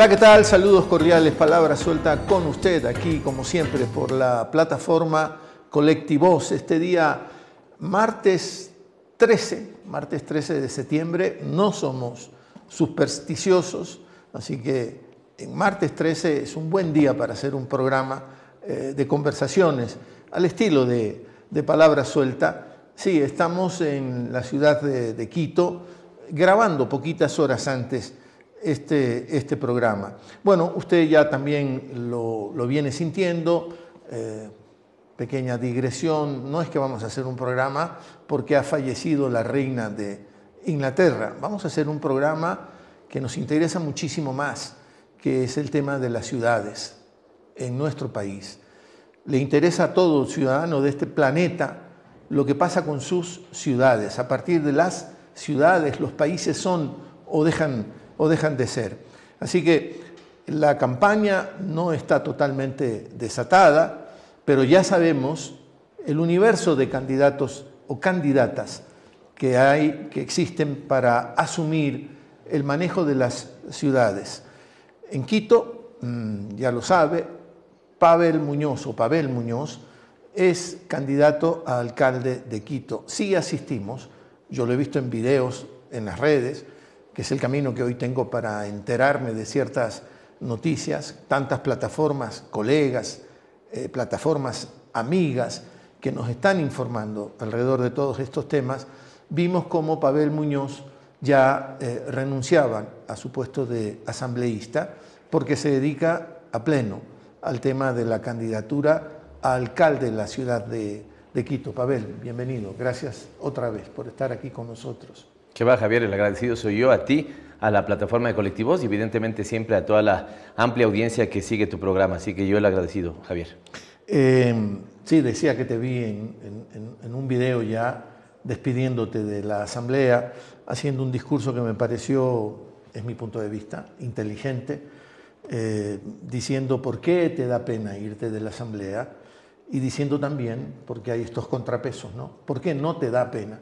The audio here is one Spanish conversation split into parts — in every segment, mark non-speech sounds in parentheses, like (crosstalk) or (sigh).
Hola, ¿qué tal? Saludos cordiales, palabra suelta con usted aquí, como siempre, por la plataforma Colectivos. Este día, martes 13, martes 13 de septiembre, no somos supersticiosos, así que en martes 13 es un buen día para hacer un programa eh, de conversaciones al estilo de, de, palabra suelta. Sí, estamos en la ciudad de Quito grabando poquitas horas antes este, este programa. Bueno, usted ya también lo, viene sintiendo. Eh, pequeña digresión, no es que vamos a hacer un programa porque ha fallecido la reina de Inglaterra, vamos a hacer un programa que nos interesa muchísimo más, que es el tema de las ciudades en nuestro país. Le interesa a todo ciudadano de este planeta lo que pasa con sus ciudades. A partir de las ciudades, los países son o dejan o dejan de ser. Así que la campaña no está totalmente desatada, pero ya sabemos el universo de candidatos o candidatas que hay, que existen para asumir el manejo de las ciudades. En Quito, mm, ya lo sabe, Pavel Muñoz o Pavel Muñoz es candidato a alcalde de Quito. Sí asistimos, yo lo he visto en videos en las redes, es el camino que hoy tengo para enterarme de ciertas noticias, tantas plataformas, colegas, eh, plataformas amigas que nos están informando alrededor de todos estos temas, vimos cómo Pavel Muñoz ya eh, renunciaba a su puesto de asambleísta porque se dedica a pleno al tema de la candidatura a alcalde de la ciudad de, de Quito. Pavel, bienvenido. Gracias otra vez por estar aquí con nosotros. ¿Qué va, Javier, el agradecido soy yo a ti, a la plataforma de colectivos y evidentemente siempre a toda la amplia audiencia que sigue tu programa. Así que yo el agradecido, Javier. Em, sí, decía que te vi en, un video ya despidiéndote de la asamblea, haciendo un discurso que me pareció, es mi punto de vista, inteligente, eh, diciendo por qué te da pena irte de la asamblea y diciendo también, porque hay estos contrapesos, ¿no? ¿Por qué no te da pena?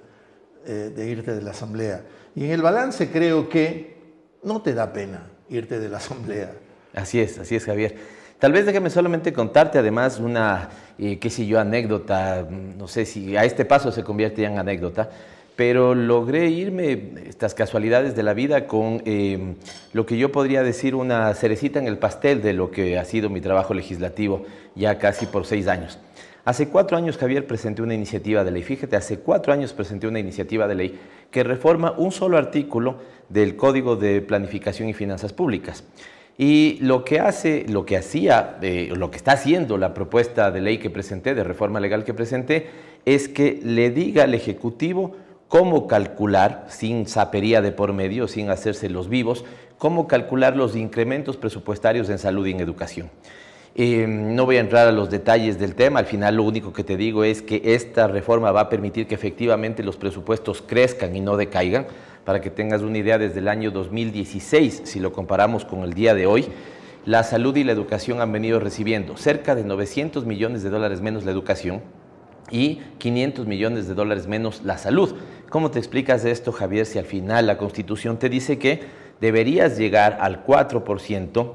Eh, de irte de la asamblea. Y en el balance creo que no te da pena irte de la asamblea. Así es, así es, Javier. Tal vez déjame solamente contarte además una, eh, qué sé yo, anécdota, no sé si a este paso se convierte ya en anécdota, pero logré irme, estas casualidades de la vida, con eh, lo que yo podría decir una cerecita en el pastel de lo que ha sido mi trabajo legislativo ya casi por seis años. Hace cuatro años, Javier, presenté una iniciativa de ley. Fíjate, hace cuatro años presenté una iniciativa de ley que reforma un solo artículo del Código de Planificación y Finanzas Públicas. Y lo que hace, lo que hacía, eh, lo que está haciendo la propuesta de ley que presenté, de reforma legal que presenté, es que le diga al Ejecutivo cómo calcular, sin sapería de por medio, sin hacerse los vivos, cómo calcular los incrementos presupuestarios en salud y en educación. Em, no voy a entrar a los detalles del tema, al final lo único que te digo es que esta reforma va a permitir que efectivamente los presupuestos crezcan y no decaigan. Para que tengas una idea, desde el año 2016, si lo comparamos con el día de hoy, la salud y la educación han venido recibiendo cerca de 900 millones de dólares menos la educación, y 500 millones de dólares menos la salud. ¿Cómo te explicas esto, Javier, si al final la Constitución te dice que deberías llegar al 4%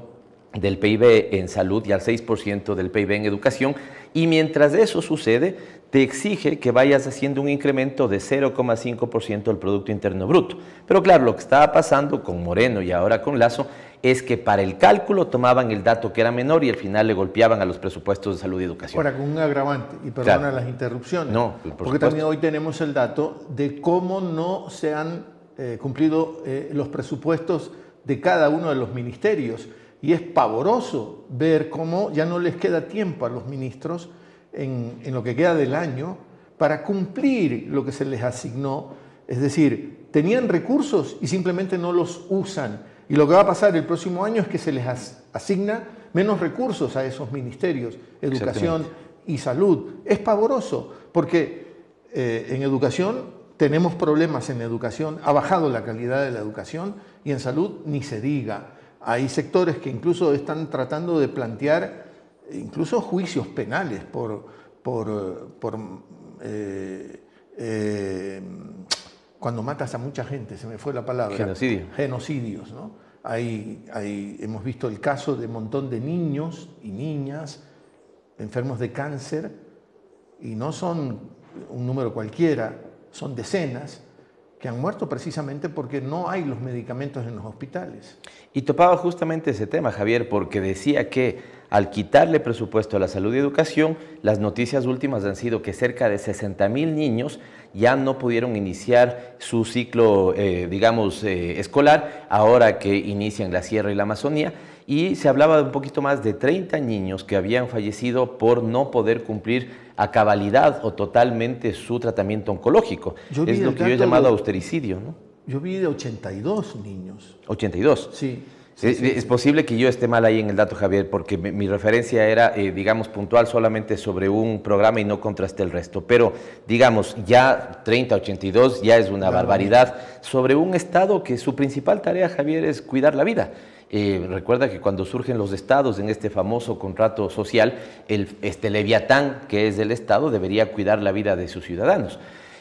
del PIB en salud y al 6% del PIB en educación. Y mientras eso sucede, te exige que vayas haciendo un incremento de 0,5% del Producto Interno Bruto. Pero claro, lo que estaba pasando con Moreno y ahora con Lazo es que para el cálculo tomaban el dato que era menor y al final le golpeaban a los presupuestos de salud y educación. Ahora, con un agravante, y perdona las interrupciones, no, porque también hoy tenemos el dato de cómo no se han eh, cumplido eh, los presupuestos de cada uno de los ministerios. Y es pavoroso ver cómo ya no les queda tiempo a los ministros en, lo que queda del año para cumplir lo que se les asignó. Es decir, tenían recursos y simplemente no los usan. Y lo que va a pasar el próximo año es que se les asigna menos recursos a esos ministerios, educación y salud. Es pavoroso, porque eh, en educación tenemos problemas en educación, ha bajado la calidad de la educación y en salud ni se diga. Hay sectores que incluso están tratando de plantear incluso juicios penales por, por, por eh, eh, cuando matas a mucha gente, se me fue la palabra. Genocidio. Genocidios, ¿no? Hay, hay, hemos visto el caso de un montón de niños y niñas enfermos de cáncer, y no son un número cualquiera, son decenas, que han muerto precisamente porque no hay los medicamentos en los hospitales. Y topaba justamente ese tema, Javier, porque decía que al quitarle presupuesto a la salud y educación, las noticias últimas han sido que cerca de 60 mil niños ya no pudieron iniciar su ciclo, eh, digamos, eh, escolar, ahora que inician la Sierra y la Amazonía y se hablaba de un poquito más de 30 niños que habían fallecido por no poder cumplir a cabalidad o totalmente su tratamiento oncológico. es lo que yo he llamado austericidio, ¿no? Yo vi de 82 niños. 82. Sí. Eh, eh, es, posible que yo esté mal ahí en el dato, Javier, porque mi, referencia era, eh, digamos, puntual solamente sobre un programa y no contraste el resto. Pero, digamos, ya 30, 82 ya es una barbaridad sobre un Estado que su principal tarea, Javier, es cuidar la vida recuerda que cuando surgen los estados en este famoso contrato social, el, este leviatán que es del Estado debería cuidar la vida de sus ciudadanos.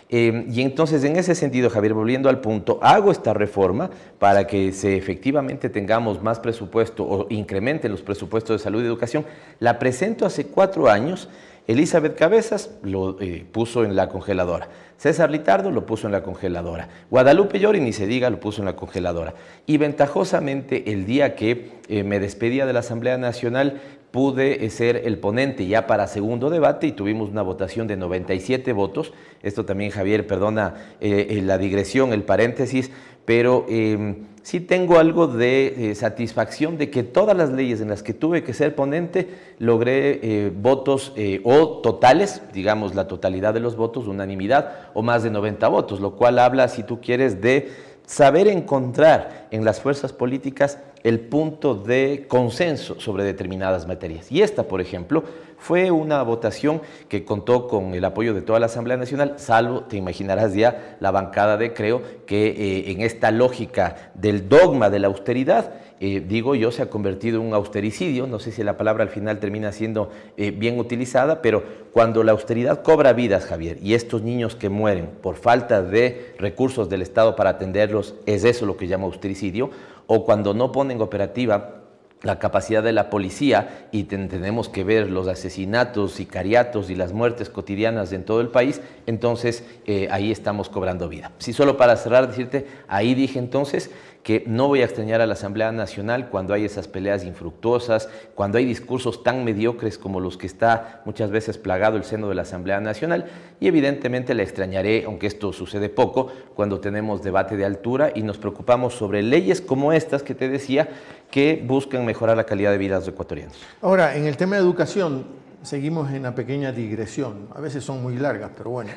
Em, y entonces, en ese sentido, Javier, volviendo al punto, hago esta reforma para que se efectivamente tengamos más presupuesto o incrementen los presupuestos de salud y educación. La presento hace cuatro años Elizabeth Cabezas lo eh, puso en la congeladora. César Litardo lo puso en la congeladora. Guadalupe Llori, ni se diga, lo puso en la congeladora. Y ventajosamente, el día que eh, me despedía de la Asamblea Nacional, pude eh, ser el ponente ya para segundo debate y tuvimos una votación de 97 votos. Esto también, Javier, perdona la digresión, el paréntesis, pero em, sí tengo algo de eh, satisfacción de que todas las leyes en las que tuve que ser ponente logré eh, votos eh, o totales, digamos la totalidad de los votos, unanimidad o más de 90 votos, lo cual habla, si tú quieres, de saber encontrar en las fuerzas políticas el punto de consenso sobre determinadas materias. Y esta, por ejemplo, fue una votación que contó con el apoyo de toda la Asamblea Nacional, salvo, te imaginarás ya, la bancada de Creo, que eh, en esta lógica del dogma de la austeridad, eh, digo yo, se ha convertido en un austericidio. No sé si la palabra al final termina siendo eh, bien utilizada, pero cuando la austeridad cobra vidas, Javier, y estos niños que mueren por falta de recursos del Estado para atenderlos, es eso lo que llama austericidio, o cuando no ponen operativa la capacidad de la policía y tenemos que ver los asesinatos, sicariatos y las muertes cotidianas en todo el país, entonces eh, ahí estamos cobrando vida. Si solo para cerrar decirte, ahí dije entonces que no voy a extrañar a la Asamblea Nacional cuando hay esas peleas infructuosas, cuando hay discursos tan mediocres como los que está muchas veces plagado el seno de la Asamblea Nacional y evidentemente la extrañaré, aunque esto sucede poco, cuando tenemos debate de altura y nos preocupamos sobre leyes como estas que te decía que buscan mejorar la calidad de vida de los ecuatorianos. Ahora, en el tema de educación, seguimos en una pequeña digresión. A veces son muy largas, pero bueno.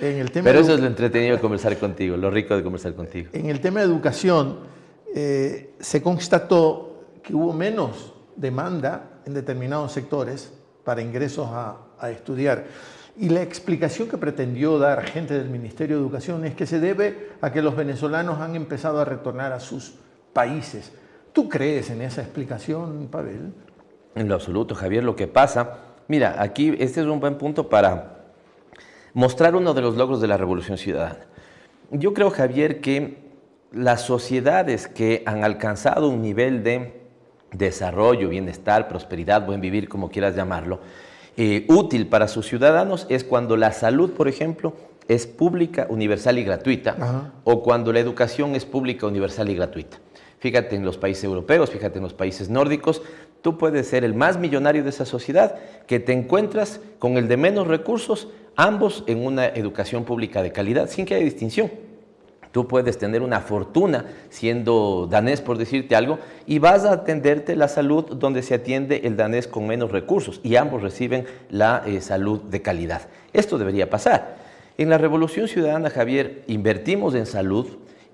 En el (laughs) tema pero eso es lo entretenido de conversar contigo, lo rico de conversar contigo. En el tema de educación, eh, se constató que hubo menos demanda en determinados sectores para ingresos a, a estudiar. Y la explicación que pretendió dar gente del Ministerio de Educación es que se debe a que los venezolanos han empezado a retornar a sus países. ¿Tú crees en esa explicación, Pavel? En lo absoluto, Javier. Lo que pasa Mira, aquí este es un buen punto para mostrar uno de los logros de la Revolución Ciudadana. Yo creo, Javier, que las sociedades que han alcanzado un nivel de desarrollo, bienestar, prosperidad, buen vivir, como quieras llamarlo, eh, útil para sus ciudadanos es cuando la salud, por ejemplo, es pública, universal y gratuita, o cuando la educación es pública, universal y gratuita. Fíjate en los países europeos, fíjate en los países nórdicos, Tú puedes ser el más millonario de esa sociedad que te encuentras con el de menos recursos, ambos en una educación pública de calidad, sin que haya distinción. Tú puedes tener una fortuna siendo danés, por decirte algo, y vas a atenderte la salud donde se atiende el danés con menos recursos y ambos reciben la eh, salud de calidad. Esto debería pasar. En la Revolución Ciudadana, Javier, invertimos en salud,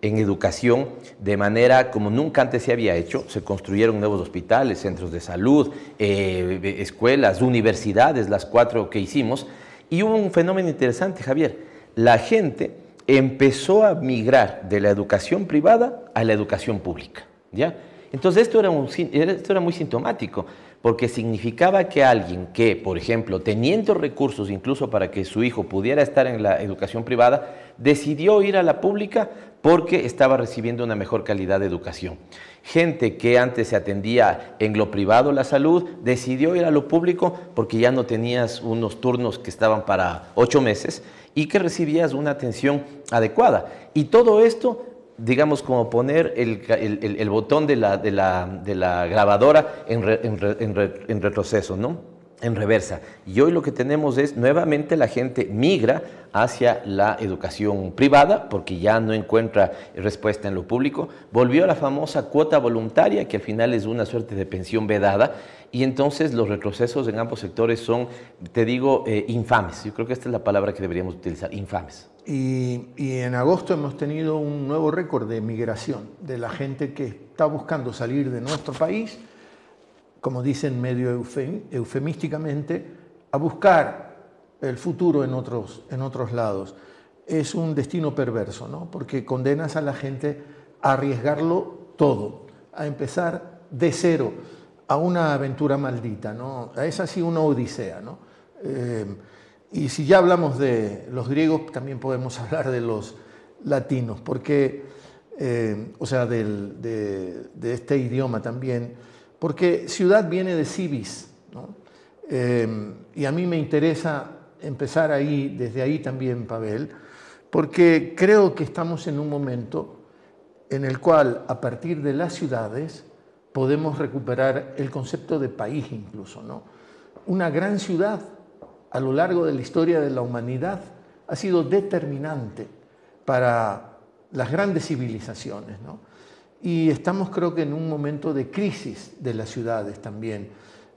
en educación de manera como nunca antes se había hecho. Se construyeron nuevos hospitales, centros de salud, eh, escuelas, universidades, las cuatro que hicimos. Y hubo un fenómeno interesante, Javier. La gente empezó a migrar de la educación privada a la educación pública. ¿ya? Entonces esto era muy sintomático porque significaba que alguien que, por ejemplo, teniendo recursos incluso para que su hijo pudiera estar en la educación privada, decidió ir a la pública porque estaba recibiendo una mejor calidad de educación. Gente que antes se atendía en lo privado la salud, decidió ir a lo público porque ya no tenías unos turnos que estaban para ocho meses y que recibías una atención adecuada. Y todo esto digamos, como poner el, botón de la, de la, grabadora en, retroceso, ¿no? En reversa. Y hoy lo que tenemos es, nuevamente la gente migra hacia la educación privada porque ya no encuentra respuesta en lo público. Volvió a la famosa cuota voluntaria, que al final es una suerte de pensión vedada, y entonces los retrocesos en ambos sectores son, te digo, eh, infames. Yo creo que esta es la palabra que deberíamos utilizar, infames y, en agosto hemos tenido un nuevo récord de migración, de la gente que está buscando salir de nuestro país, como dicen medio eufemísticamente, a buscar el futuro en otros, en otros lados. Es un destino perverso, porque condenas a la gente a arriesgarlo todo, a empezar de cero, a una aventura maldita. ¿no? Es así una odisea. ¿no? Eh, y si ya hablamos de los griegos, también podemos (laughs) hablar de los latinos, porque, eh, o sea, de, este idioma también, porque ciudad viene de civis, ¿no? Eh, y a mí me interesa empezar ahí, desde ahí también, Pavel, porque creo que estamos en un momento en el cual, a partir de las ciudades, podemos recuperar el concepto de país incluso, ¿no? Una gran ciudad a lo largo de la historia de la humanidad ha sido determinante para las grandes civilizaciones. Y estamos creo que en un momento de crisis de las ciudades también.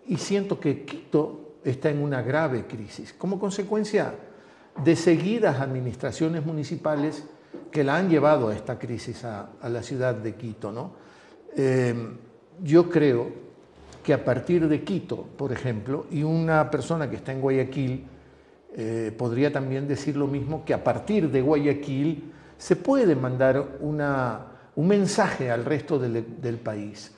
Y siento que Quito está en una grave crisis, como consecuencia de seguidas administraciones municipales que la han llevado a esta crisis a, la ciudad de Quito. ¿no? Eh, yo creo que a partir de Quito, por ejemplo, y una persona que está en Guayaquil eh, podría también decir lo mismo, que a partir de Guayaquil se puede mandar un mensaje al resto del, país.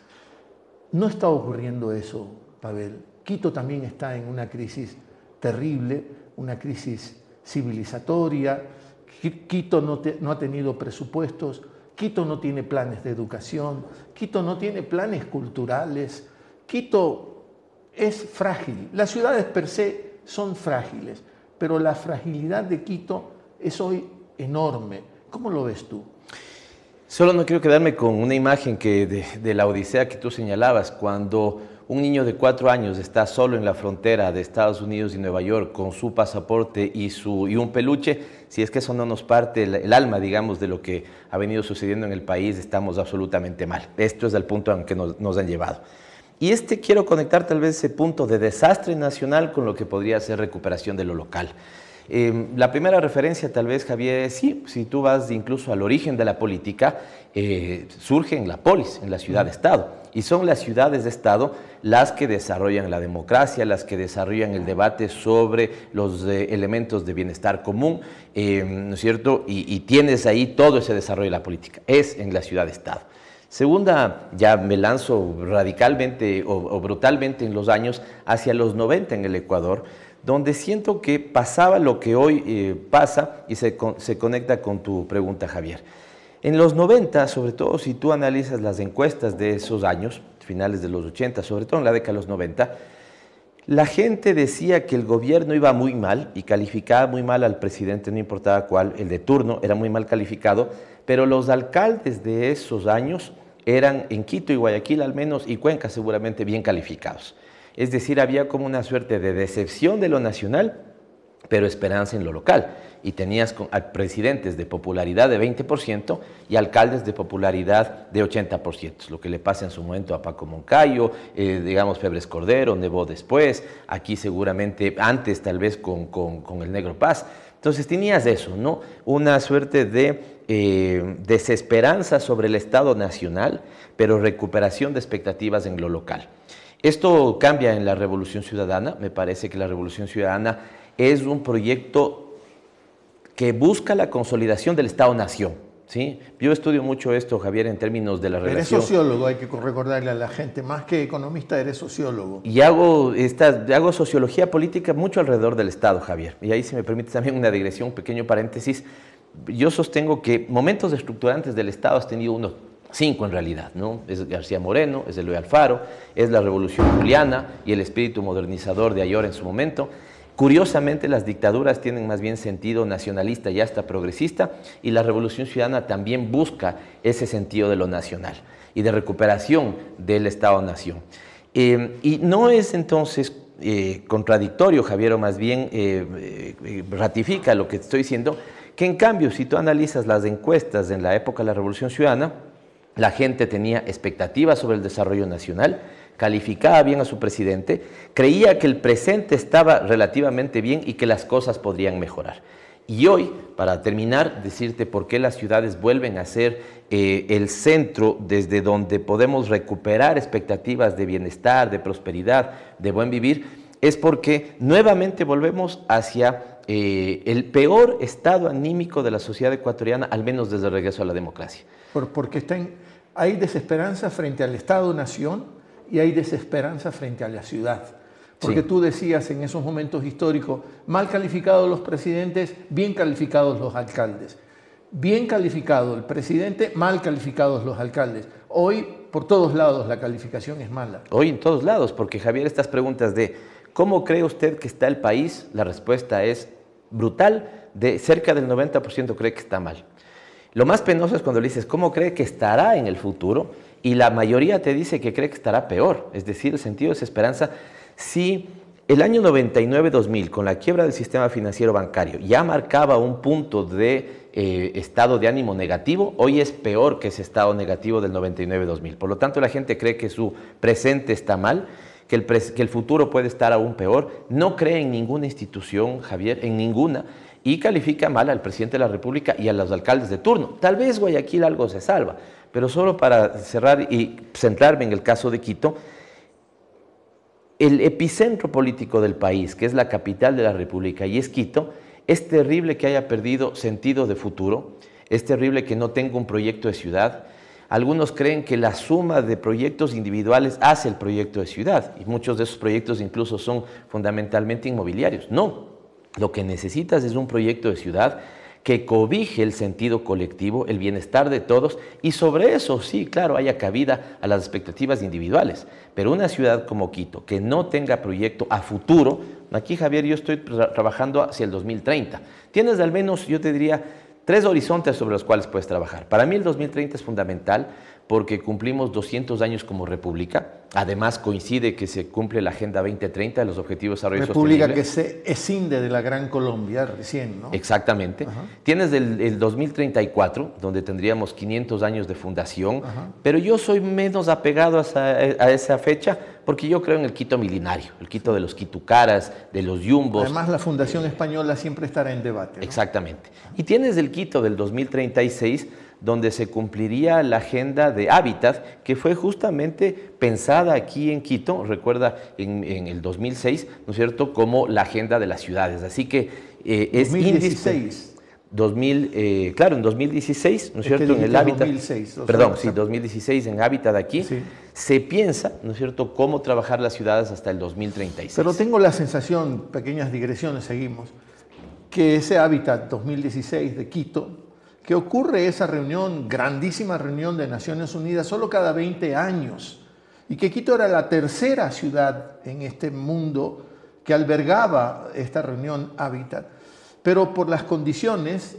No está ocurriendo eso, Pavel. Quito también está en una crisis terrible, una crisis civilizatoria. Quito no, ha tenido presupuestos, Quito no tiene planes de educación, Quito no tiene planes culturales, Quito es frágil, las ciudades per se son frágiles, pero la fragilidad de Quito es hoy enorme. ¿Cómo lo ves tú? Solo no quiero quedarme con una imagen que de, la Odisea que tú señalabas, cuando un niño de cuatro años está solo en la frontera de Estados Unidos y Nueva York con su pasaporte y, su, y un peluche, si es que eso no nos parte el, alma, digamos, de lo que ha venido sucediendo en el país, estamos absolutamente mal. Esto es el punto en que nos han llevado. Y este quiero conectar tal vez ese punto de desastre nacional con lo que podría ser recuperación de lo local. Em, la primera referencia tal vez, Javier, es sí, si tú vas incluso al origen de la política, eh, surge en la polis, en la ciudad-estado. Y son las ciudades de Estado las que desarrollan la democracia, las que desarrollan el debate sobre los eh, elementos de bienestar común, em, ¿no es cierto? Y, y tienes ahí todo ese desarrollo de la política. Es en la ciudad-estado. Segunda, ya me lanzo radicalmente o, brutalmente en los años hacia los 90 en el Ecuador, donde siento que pasaba lo que hoy eh, pasa y se, se conecta con tu pregunta, Javier. En los 90, sobre todo si tú analizas las encuestas de esos años, finales de los 80, sobre todo en la década de los 90, la gente decía que el gobierno iba muy mal y calificaba muy mal al presidente, no importaba cuál, el de turno era muy mal calificado, pero los alcaldes de esos años eran en Quito y Guayaquil al menos y Cuenca seguramente bien calificados. Es decir, había como una suerte de decepción de lo nacional, pero esperanza en lo local. Y tenías presidentes de popularidad de 20% y alcaldes de popularidad de 80%, lo que le pasa en su momento a Paco Moncayo, eh, digamos Febres Cordero, Nebo después, aquí seguramente antes tal vez con, con el Negro Paz. Entonces tenías eso, ¿no? Una suerte de eh, desesperanza sobre el Estado nacional, pero recuperación de expectativas en lo local. Esto cambia en la Revolución Ciudadana. Me parece que la Revolución Ciudadana es un proyecto que busca la consolidación del Estado-Nación ¿sí? Yo estudio mucho esto, Javier, en términos de la relación. Eres sociólogo, hay que recordarle a la gente, más que economista, eres sociólogo. Y hago, sociología política mucho alrededor del Estado, Javier. Y ahí, si me permite también una digresión, un pequeño paréntesis. Yo sostengo que momentos estructurantes del Estado has tenido uno, cinco en realidad, ¿no? Es García Moreno, es Eloy Alfaro, es la Revolución Juliana y el espíritu modernizador de ayer en su momento. Curiosamente, las dictaduras tienen más bien sentido nacionalista y hasta progresista, y la Revolución Ciudadana también busca ese sentido de lo nacional y de recuperación del Estado-Nación. Eh, y no es entonces eh, contradictorio, Javier, o más bien eh, ratifica lo que estoy diciendo, que en cambio, si tú analizas las encuestas en la época de la Revolución Ciudadana, la gente tenía expectativas sobre el desarrollo nacional, calificaba bien a su presidente, creía que el presente estaba relativamente bien y que las cosas podrían mejorar. Y hoy, para terminar, decirte por qué las ciudades vuelven a ser eh, el centro desde donde podemos recuperar expectativas de bienestar, de prosperidad, de buen vivir, es porque nuevamente volvemos hacia eh, el peor estado anímico de la sociedad ecuatoriana, al menos desde el regreso a la democracia. porque hay desesperanza frente al Estado-Nación, y hay desesperanza frente a la ciudad. Porque tú decías en esos momentos históricos, mal calificados los presidentes, bien calificados los alcaldes. Bien calificado el presidente, mal calificados los alcaldes. Hoy, por todos lados, la calificación es mala. Hoy en todos lados, porque Javier, estas preguntas de ¿cómo cree usted que está el país? La respuesta es brutal, de cerca del 90% cree que está mal. Lo más penoso es cuando le dices, ¿cómo cree que estará en el futuro? y la mayoría te dice que cree que estará peor. Es decir, el sentido de esperanza, si el año 99-2000, con la quiebra del sistema financiero bancario, ya marcaba un punto de eh, estado de ánimo negativo, hoy es peor que ese estado negativo del 99-2000. Por lo tanto, la gente cree que su presente está mal. que el futuro puede estar aún peor, no cree en ninguna institución, Javier, en ninguna, y califica mal al presidente de la República y a los alcaldes de turno. Tal vez Guayaquil algo se salva, pero solo para cerrar y centrarme en el caso de Quito, el epicentro político del país, que es la capital de la República y es Quito, es terrible que haya perdido sentido de futuro, es terrible que no tenga un proyecto de ciudad. Algunos creen que la suma de proyectos individuales hace el proyecto de ciudad y muchos de esos proyectos incluso son fundamentalmente inmobiliarios. No, lo que necesitas es un proyecto de ciudad que cobije el sentido colectivo, el bienestar de todos y sobre eso, sí, claro, haya cabida a las expectativas individuales. Pero una ciudad como Quito, que no tenga proyecto a futuro, aquí Javier, yo estoy trabajando hacia el 2030, tienes al menos, yo te diría, tres horizontes sobre los cuales puedes trabajar. Para mí el 2030 es fundamental porque cumplimos 200 años como república. Además coincide que se cumple la Agenda 2030, ...de los Objetivos de Desarrollo República que se escinde de la Gran Colombia recién, ¿no? Exactamente. Tienes el, 2034, donde tendríamos 500 años de fundación, pero yo soy menos apegado a esa, fecha porque yo creo en el Quito milenario, el Quito de los Quitucaras, de los Yumbos. Además la Fundación Española siempre estará en debate. Exactamente. Y tienes el Quito del 2036 donde se cumpliría la agenda de hábitat que fue justamente pensada aquí en Quito, recuerda en, el 2006, ¿no es cierto?, como la agenda de las ciudades. Así que eh, es 2016. 2000, eh, claro, en 2016, ¿no es cierto? En el hábitat. 2006, perdón, perdón, sí, 2016 en hábitat aquí. Se piensa, ¿no es cierto?, cómo trabajar las ciudades hasta el 2036. Pero tengo la sensación, pequeñas digresiones, seguimos, que ese hábitat 2016 de Quito que ocurre esa reunión, grandísima reunión de Naciones Unidas, solo cada 20 años, y que Quito era la tercera ciudad en este mundo que albergaba esta reunión Hábitat. Pero por las condiciones,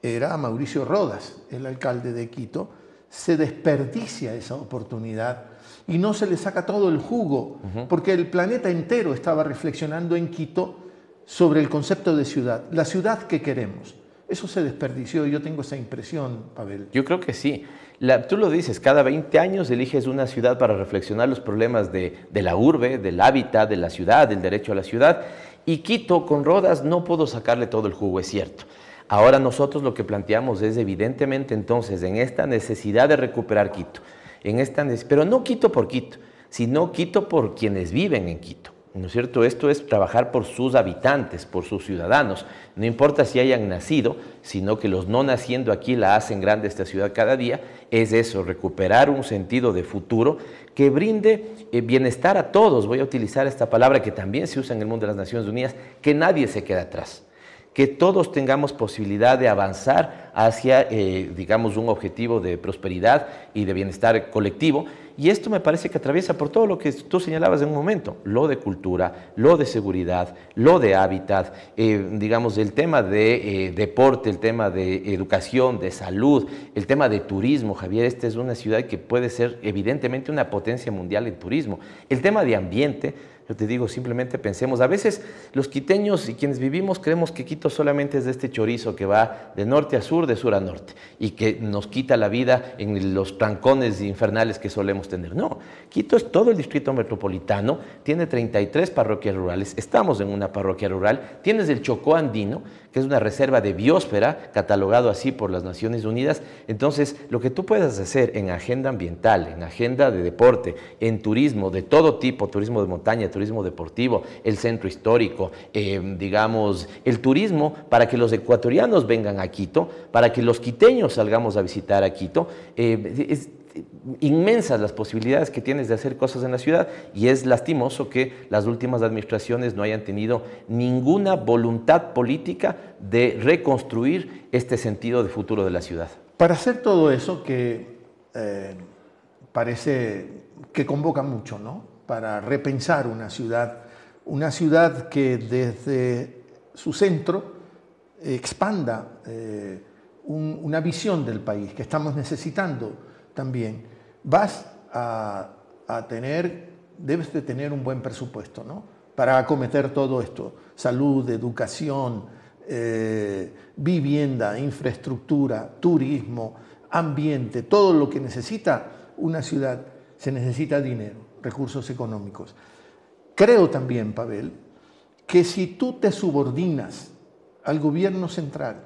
era Mauricio Rodas, el alcalde de Quito, se desperdicia esa oportunidad y no se le saca todo el jugo, porque el planeta entero estaba reflexionando en Quito sobre el concepto de ciudad, la ciudad que queremos. Eso se desperdició, yo tengo esa impresión, Pavel. Yo creo que sí. tú lo dices, cada 20 años eliges una ciudad para reflexionar los problemas de, de la urbe, del hábitat, de la ciudad, del derecho a la ciudad. Y Quito, con Rodas, no puedo sacarle todo el jugo, es cierto. Ahora nosotros lo que planteamos es evidentemente entonces en esta necesidad de recuperar Quito, en esta, pero no Quito por Quito, sino Quito por quienes viven en Quito cierto? Esto es trabajar por sus habitantes, por sus ciudadanos. No importa si hayan nacido, sino que los no naciendo aquí la hacen grande esta ciudad cada día. Es eso, recuperar un sentido de futuro que brinde eh, bienestar a todos. Voy a utilizar esta palabra que también se usa en el mundo de las Naciones Unidas, que nadie se quede atrás que todos tengamos posibilidad de avanzar hacia, eh, digamos, un objetivo de prosperidad y de bienestar colectivo y esto me parece que atraviesa por todo lo que tú señalabas en un momento, lo de cultura, lo de seguridad, lo de hábitat, eh, digamos, el tema de eh, deporte, el tema de educación, de salud, el tema de turismo. Javier, esta es una ciudad que puede ser evidentemente una potencia mundial en turismo. El tema de ambiente yo te digo, simplemente pensemos. A veces los quiteños y quienes vivimos creemos que Quito solamente es de este chorizo que va de norte a sur, de sur a norte, y que nos quita la vida en los trancones infernales que solemos tener. No, Quito es todo el distrito metropolitano, tiene 33 parroquias rurales, estamos en una parroquia rural, tienes el Chocó andino, que es una reserva de biosfera, catalogado así por las Naciones Unidas. Entonces, lo que tú puedas hacer en agenda ambiental, en agenda de deporte, en turismo de todo tipo, turismo de montaña, turismo deportivo, el centro histórico, eh, digamos, el turismo para que los ecuatorianos vengan a Quito, para que los quiteños salgamos a visitar a Quito, eh, es, inmensas las posibilidades que tienes de hacer cosas en la ciudad y es lastimoso que las últimas administraciones no hayan tenido ninguna voluntad política de reconstruir este sentido de futuro de la ciudad. Para hacer todo eso que eh, parece que convoca mucho, ¿no? Para repensar una ciudad, una ciudad que desde su centro expanda eh, una visión del país que estamos necesitando también, vas a, tener, debes de tener un buen presupuesto, ¿no? Para acometer todo esto, salud, educación, eh, vivienda, infraestructura, turismo, ambiente, todo lo que necesita una ciudad, se necesita dinero, recursos económicos. Creo también, Pavel, que si tú te subordinas al gobierno central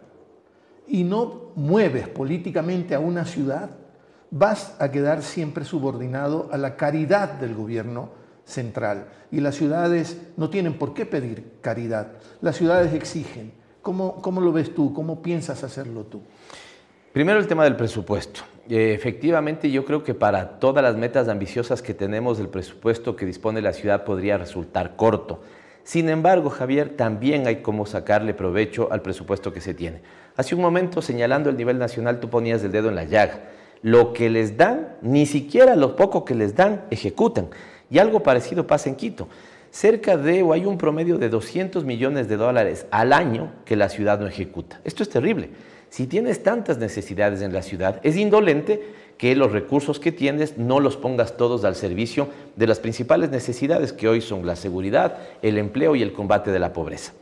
y no mueves políticamente a una ciudad, vas a quedar siempre subordinado a la caridad del gobierno central. Y las ciudades no tienen por qué pedir caridad, las ciudades exigen. ¿Cómo, lo ves tú? ¿Cómo piensas hacerlo tú? Primero el tema del presupuesto. Eh, efectivamente, yo creo que para todas las metas ambiciosas que tenemos, el presupuesto que dispone la ciudad podría resultar corto. Sin embargo, Javier, también hay cómo sacarle provecho al presupuesto que se tiene. Hace un momento, señalando el nivel nacional, tú ponías el dedo en la llaga lo que les dan, ni siquiera lo poco que les dan, ejecutan. Y algo parecido pasa en Quito. Cerca de, o hay un promedio de 200 millones de dólares al año que la ciudad no ejecuta. Esto es terrible. Si tienes tantas necesidades en la ciudad, es indolente que los recursos que tienes no los pongas todos al servicio de las principales necesidades que hoy son la seguridad, el empleo y el combate de la pobreza.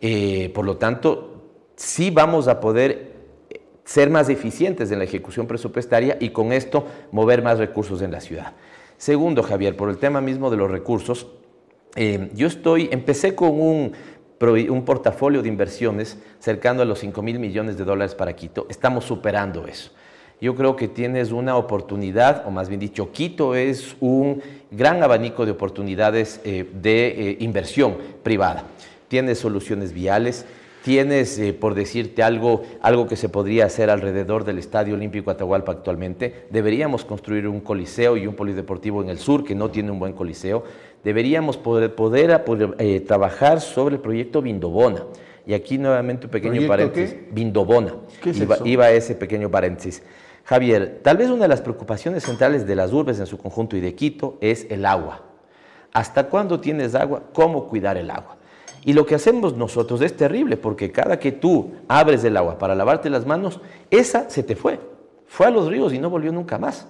Eh, por lo tanto, sí vamos a poder ser más eficientes en la ejecución presupuestaria y con esto mover más recursos en la ciudad. Segundo, Javier, por el tema mismo de los recursos, eh, yo estoy, empecé con un portafolio de inversiones cercano a los 5 mil millones de dólares para Quito. Estamos superando eso. Yo creo que tienes una oportunidad, o más bien dicho, Quito es un gran abanico de oportunidades eh, de eh, inversión privada. Tienes soluciones viales, ¿Tienes, eh, por decirte algo, algo que se podría hacer alrededor del Estadio Olímpico Atahualpa actualmente? Deberíamos construir un coliseo y un polideportivo en el sur que no tiene un buen coliseo. Deberíamos poder, eh, eh, trabajar sobre el proyecto Vindobona. Y aquí nuevamente un pequeño paréntesis. Vindobona. eso? iba ese pequeño paréntesis. Javier, tal vez una de las preocupaciones centrales de las urbes en su conjunto y de Quito es el agua. ¿Hasta cuándo tienes agua? ¿Cómo cuidar el agua? Y lo que hacemos nosotros es terrible, porque cada que tú abres el agua para lavarte las manos, esa se te fue. Fue a los ríos y no volvió nunca más.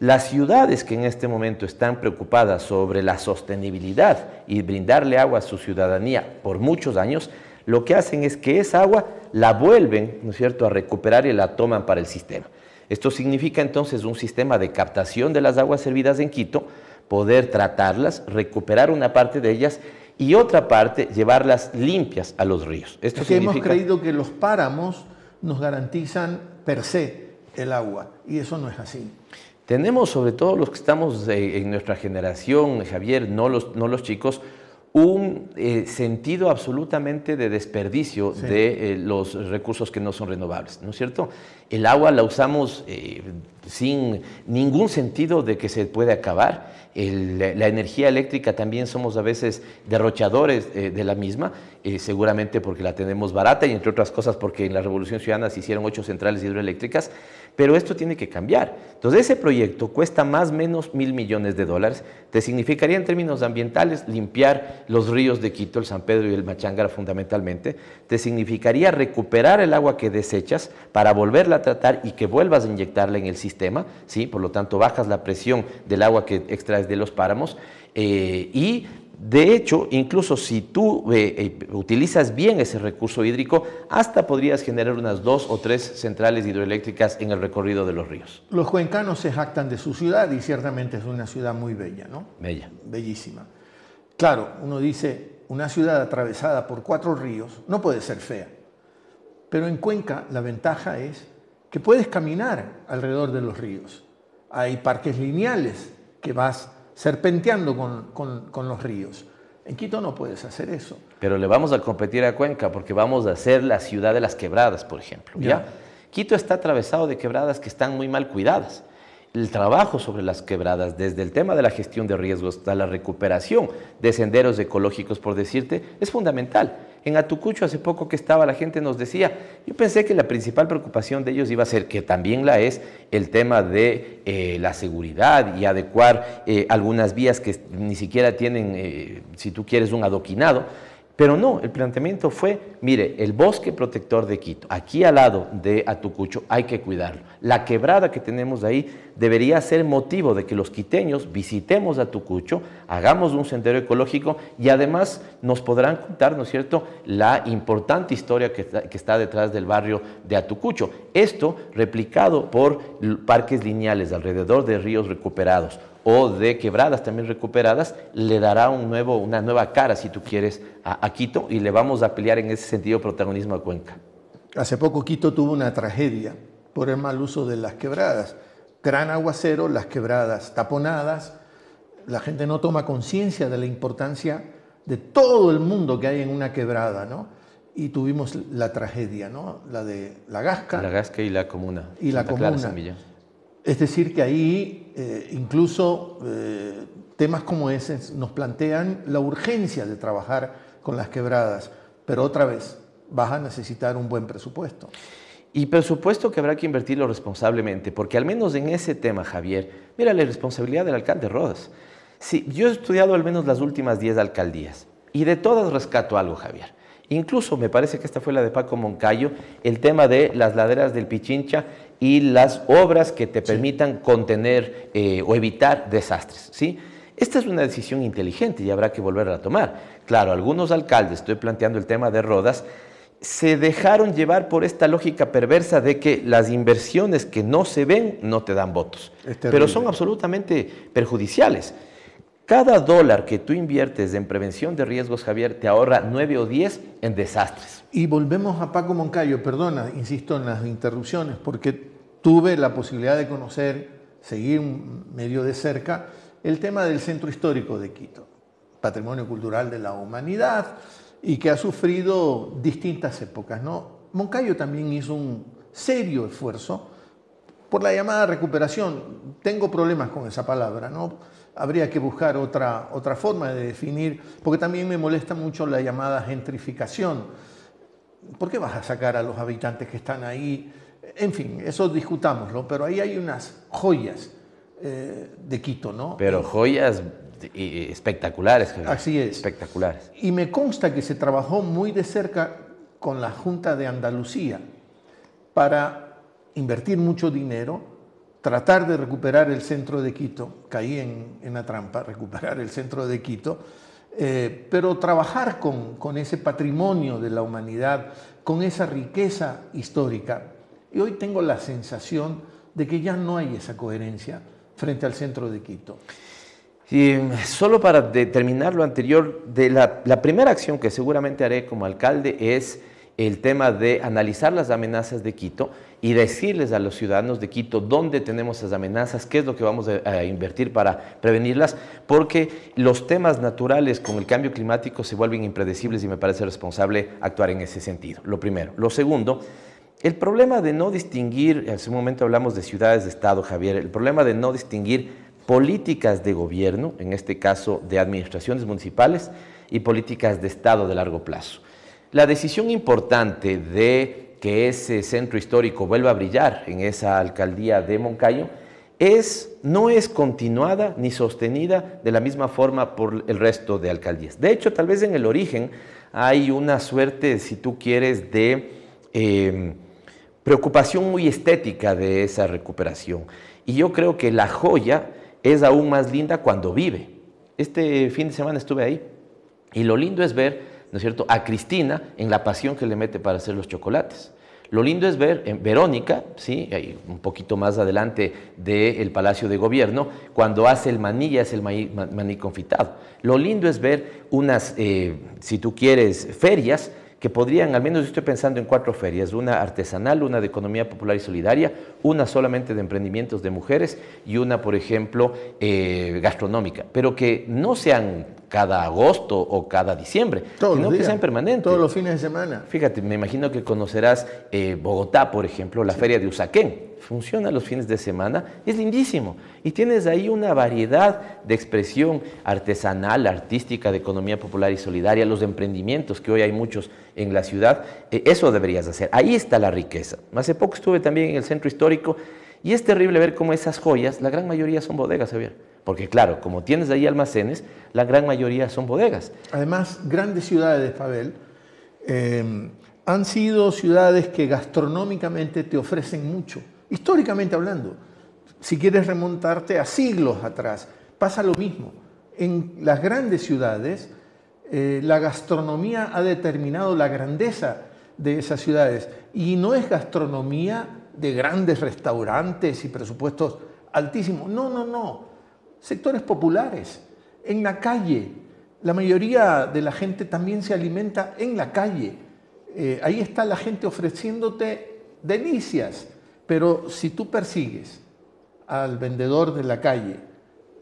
Las ciudades que en este momento están preocupadas sobre la sostenibilidad y brindarle agua a su ciudadanía por muchos años, lo que hacen es que esa agua la vuelven, ¿no es cierto?, a recuperar y la toman para el sistema. Esto significa entonces un sistema de captación de las aguas servidas en Quito, poder tratarlas, recuperar una parte de ellas y otra parte llevarlas limpias a los ríos. Esto que hemos creído que los páramos nos garantizan per se el agua y eso no es así. Tenemos sobre todo los que estamos en nuestra generación, Javier, no los, no los chicos, un eh, sentido absolutamente de desperdicio de eh, los recursos que no son renovables, ¿no es cierto? El agua la usamos eh, sin ningún sentido de que se puede acabar. la energía eléctrica también somos a veces derrochadores de la misma, seguramente porque la tenemos barata y entre otras cosas porque en la Revolución Ciudadana se hicieron ocho centrales hidroeléctricas. Pero esto tiene que cambiar. Entonces, ese proyecto cuesta más o menos mil millones de dólares. Te significaría en términos ambientales limpiar los ríos de Quito, el San Pedro y el Machangara fundamentalmente. Te significaría recuperar el agua que desechas para volverla a tratar y que vuelvas a inyectarla en el sistema. ¿sí? Por lo tanto, bajas la presión del agua que extraes de los páramos. Eh, y de hecho, incluso si tú eh, eh, utilizas bien ese recurso hídrico, hasta podrías generar unas dos o tres centrales hidroeléctricas en el recorrido de los ríos. Los cuencanos se jactan de su ciudad y ciertamente es una ciudad muy bella, ¿no? Bella. Bellísima. Claro, uno dice, una ciudad atravesada por cuatro ríos no puede ser fea, pero en Cuenca la ventaja es que puedes caminar alrededor de los ríos. Hay parques lineales que vas serpenteando con, los ríos. En Quito no puedes hacer eso. Pero le vamos a competir a Cuenca porque vamos a ser la ciudad de las quebradas, por ejemplo. ¿ya? Quito está atravesado de quebradas que están muy mal cuidadas. El trabajo sobre las quebradas, desde el tema de la gestión de riesgos hasta la recuperación de senderos ecológicos, por decirte, es fundamental. En Atucucho hace poco que estaba la gente nos decía, yo pensé que la principal preocupación de ellos iba a ser, que también la es, el tema de eh, la seguridad y adecuar eh, algunas vías que ni siquiera tienen, eh, si tú quieres, un adoquinado pero no, el planteamiento fue, mire, el bosque protector de Quito, aquí al lado de Atucucho, hay que cuidarlo. La quebrada que tenemos ahí debería ser motivo de que los quiteños visitemos Atucucho, hagamos un sendero ecológico y además nos podrán contar, ¿no es cierto?, la importante historia que está, que está detrás del barrio de Atucucho. Esto replicado por parques lineales alrededor de ríos recuperados o de quebradas también recuperadas, le dará una nueva cara, si tú quieres, a, Quito y le vamos a pelear en ese sentido protagonismo a Cuenca. Hace poco Quito tuvo una tragedia por el mal uso de las quebradas. Gran aguacero, las quebradas taponadas, la gente no toma conciencia de la importancia de todo el mundo que hay en una quebrada, ¿no? Y tuvimos la tragedia, ¿no? La de la Gasca. La Gasca y la Comuna. Y la Comuna. Es decir, que ahí eh, incluso eh, temas como ese nos plantean la urgencia de trabajar con las quebradas, pero otra vez vas a necesitar un buen presupuesto. Y presupuesto que habrá que invertirlo responsablemente, porque al menos en ese tema, Javier, mira la responsabilidad del alcalde Rodas. Sí, yo he estudiado al menos las últimas 10 alcaldías y de todas rescato algo, Javier. Incluso me parece que esta fue la de Paco Moncayo, el tema de las laderas del Pichincha y las obras que te permitan contener eh, o evitar desastres. ¿sí? Esta es una decisión inteligente y habrá que volver a tomar. Claro, algunos alcaldes, estoy planteando el tema de Rodas, se dejaron llevar por esta lógica perversa de que las inversiones que no se ven no te dan votos, pero son absolutamente perjudiciales. Cada dólar que tú inviertes en prevención de riesgos, Javier, te ahorra 9 o 10 en desastres. Y volvemos a Paco Moncayo, perdona, insisto en las interrupciones, porque tuve la posibilidad de conocer, seguir medio de cerca, el tema del centro histórico de Quito, patrimonio cultural de la humanidad y que ha sufrido distintas épocas. ¿no? Moncayo también hizo un serio esfuerzo por la llamada recuperación. Tengo problemas con esa palabra, ¿no? habría que buscar otra, otra forma de definir, porque también me molesta mucho la llamada gentrificación. ¿Por qué vas a sacar a los habitantes que están ahí? En fin, eso discutámoslo, pero ahí hay unas joyas eh, de Quito, ¿no? Pero joyas espectaculares. Así es. Espectaculares. Y me consta que se trabajó muy de cerca con la Junta de Andalucía para invertir mucho dinero tratar de recuperar el centro de Quito, caí en, la trampa, (laughs) recuperar el centro de Quito, eh, pero trabajar con, ese patrimonio de la humanidad, con esa riqueza histórica. Y hoy tengo la sensación de que ya no hay esa coherencia frente al centro de Quito. Y em, solo para determinar lo anterior, de la primera acción que seguramente haré como alcalde es el tema de analizar las amenazas de Quito y decirles a los ciudadanos de Quito dónde tenemos esas amenazas, qué es lo que vamos a invertir para prevenirlas, porque los temas naturales con el cambio climático se vuelven impredecibles y me parece responsable actuar en ese sentido, lo primero. Lo segundo, el problema de no distinguir, hace un momento hablamos de ciudades de Estado, Javier, el problema de no distinguir políticas de gobierno, en este caso de administraciones municipales, y políticas de Estado de largo plazo. La decisión importante de que ese centro histórico vuelva a brillar en esa alcaldía de Moncayo es, no es continuada ni sostenida de la misma forma por el resto de alcaldías. De hecho, tal vez en el origen hay una suerte, si tú quieres, de em, preocupación muy estética de esa recuperación. Y yo creo que la joya es aún más linda cuando vive. Este fin de semana estuve ahí y lo lindo es ver ¿no es cierto?, a Cristina en la pasión que le mete para hacer los chocolates. Lo lindo es ver en eh, Verónica, ¿sí? un poquito más adelante del Palacio de Gobierno, cuando hace el maní, ya es el maní, confitado. Lo lindo es ver unas, eh, si tú quieres, ferias que podrían, al menos yo estoy pensando en cuatro ferias, una artesanal, una de economía popular y solidaria, una solamente de emprendimientos de mujeres y una, por ejemplo, eh, gastronómica, pero que no sean cada agosto o cada diciembre, todos sino permanentes. Todos los fines de semana. Fíjate, me imagino que conocerás eh, Bogotá, por ejemplo, la feria de Usaquén. Funciona los fines de semana, es lindísimo. Y tienes ahí una variedad de expresión artesanal, artística, de economía popular y solidaria, los emprendimientos, que hoy hay muchos en la ciudad. Eh, eso deberías hacer. Ahí está la riqueza. Hace poco estuve también en el centro histórico y es terrible ver cómo esas joyas, la gran mayoría son bodegas, Javier porque claro, como tienes ahí almacenes, la gran mayoría son bodegas. Además, grandes ciudades, fabel eh, han sido ciudades que gastronómicamente te ofrecen mucho, históricamente hablando. Si quieres remontarte a siglos atrás, pasa lo mismo. En las grandes ciudades, eh, la gastronomía ha determinado la grandeza de esas ciudades. Y no es gastronomía de grandes restaurantes y presupuestos altísimos. No, no, no sectores populares, en la calle. La mayoría de la gente también se alimenta en la calle. Eh, ahí está la gente ofreciéndote delicias, pero si tú persigues al vendedor de la calle,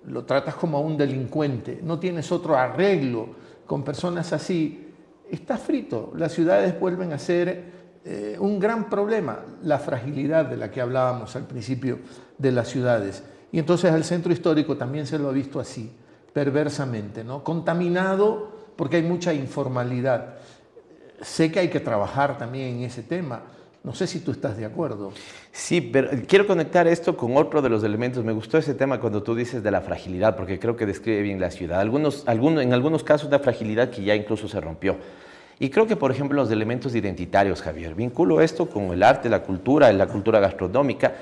lo tratas como a un delincuente, no tienes otro arreglo con personas así, estás frito. Las ciudades vuelven a ser eh, un gran problema, la fragilidad de la que hablábamos al principio de las ciudades. Y entonces al centro histórico también se lo ha visto así, perversamente, ¿no? Contaminado porque hay mucha informalidad. Sé que hay que trabajar también en ese tema. No sé si tú estás de acuerdo. Sí, pero quiero conectar esto con otro de los elementos. Me gustó ese tema cuando tú dices de la fragilidad, porque creo que describe bien la ciudad. Algunos, algunos, en algunos casos una fragilidad que ya incluso se rompió. Y creo que, por ejemplo, los elementos identitarios, Javier, vinculo esto con el arte, la cultura, la cultura gastronómica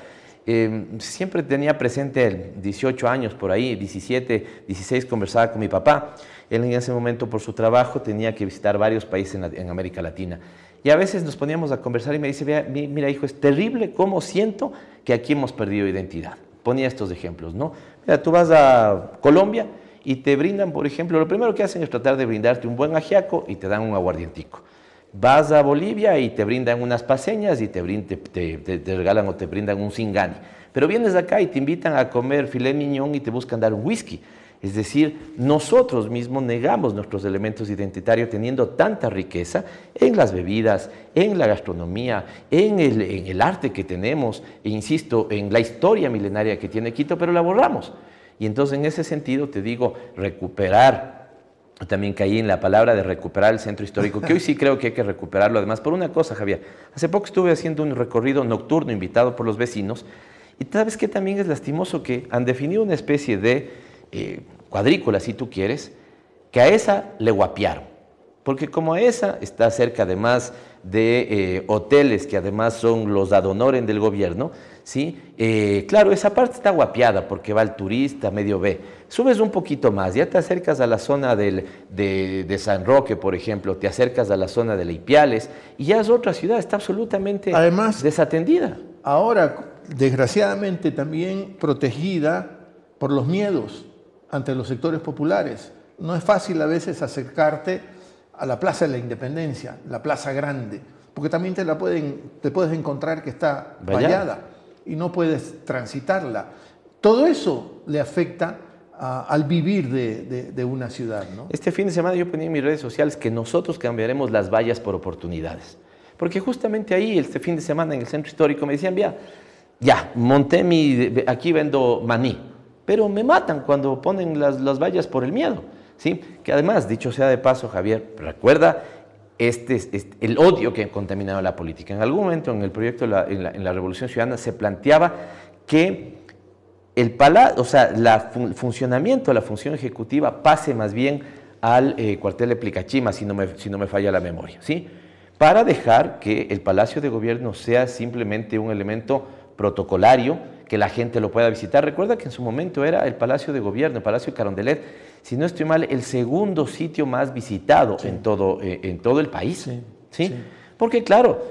Em, siempre tenía presente, 18 años por ahí, 17, 16, conversaba con mi papá. Él en ese momento por su trabajo tenía que visitar varios países en, América Latina. Y a veces nos poníamos a conversar y me dice, mira hijo, es terrible cómo siento que aquí hemos perdido identidad. Ponía estos ejemplos, ¿no? Mira, tú vas a Colombia y te brindan, por ejemplo, lo primero que hacen es tratar de brindarte un buen ajiaco y te dan un aguardientico. Vas a Bolivia y te brindan unas paseñas y te, regalan o te brindan un singani, Pero vienes acá y te invitan a comer filé miñón y te buscan dar un whisky. Es decir, nosotros mismos negamos nuestros elementos identitarios teniendo tanta riqueza en las bebidas, en la gastronomía, en el, arte que tenemos, e insisto, en la historia milenaria que tiene Quito, pero la borramos. Y entonces en ese sentido te digo, recuperar también caí en la palabra de recuperar el centro histórico, que hoy sí creo que hay que recuperarlo. Además, por una cosa, Javier, hace poco estuve haciendo un recorrido nocturno invitado por los vecinos, y sabes que también es lastimoso que han definido una especie de eh, cuadrícula, si tú quieres, que a esa le guapiaron. Porque como a esa está cerca además de eh, hoteles que además son los adonoren del gobierno, ¿sí? Eh, claro, esa parte está guapiada porque va el turista, medio ve. Subes un poquito más, ya te acercas a la zona de, San Roque, por ejemplo, te acercas a la zona de Leipiales y ya es otra ciudad, está absolutamente Además, desatendida. Ahora, desgraciadamente, también protegida por los miedos ante los sectores populares. No es fácil a veces acercarte a la Plaza de la Independencia, la Plaza Grande, porque también te la pueden, te puedes encontrar que está vallada y no puedes transitarla. Todo eso le afecta ah, al vivir de, una ciudad. ¿no? Este fin de semana yo ponía en mis redes sociales que nosotros cambiaremos las vallas por oportunidades. Porque justamente ahí, este fin de semana en el centro histórico, me decían, ya, ya, monté mi, aquí vendo maní, pero me matan cuando ponen las, las vallas por el miedo. ¿sí? Que además, dicho sea de paso, Javier, recuerda este, el odio que contaminaba contaminado la política. En algún momento en el proyecto de la, en, la, Revolución Ciudadana se planteaba que el o sea, funcionamiento la función ejecutiva pase más bien al eh, cuartel de Plicachima, si no me, falla la memoria, ¿sí? Para dejar que el Palacio de Gobierno sea simplemente un elemento protocolario, que la gente lo pueda visitar. Recuerda que en su momento era el Palacio de Gobierno, el Palacio Carondelet, si no estoy mal, el segundo sitio más visitado en, todo, eh, en todo el país. ¿sí? Porque claro,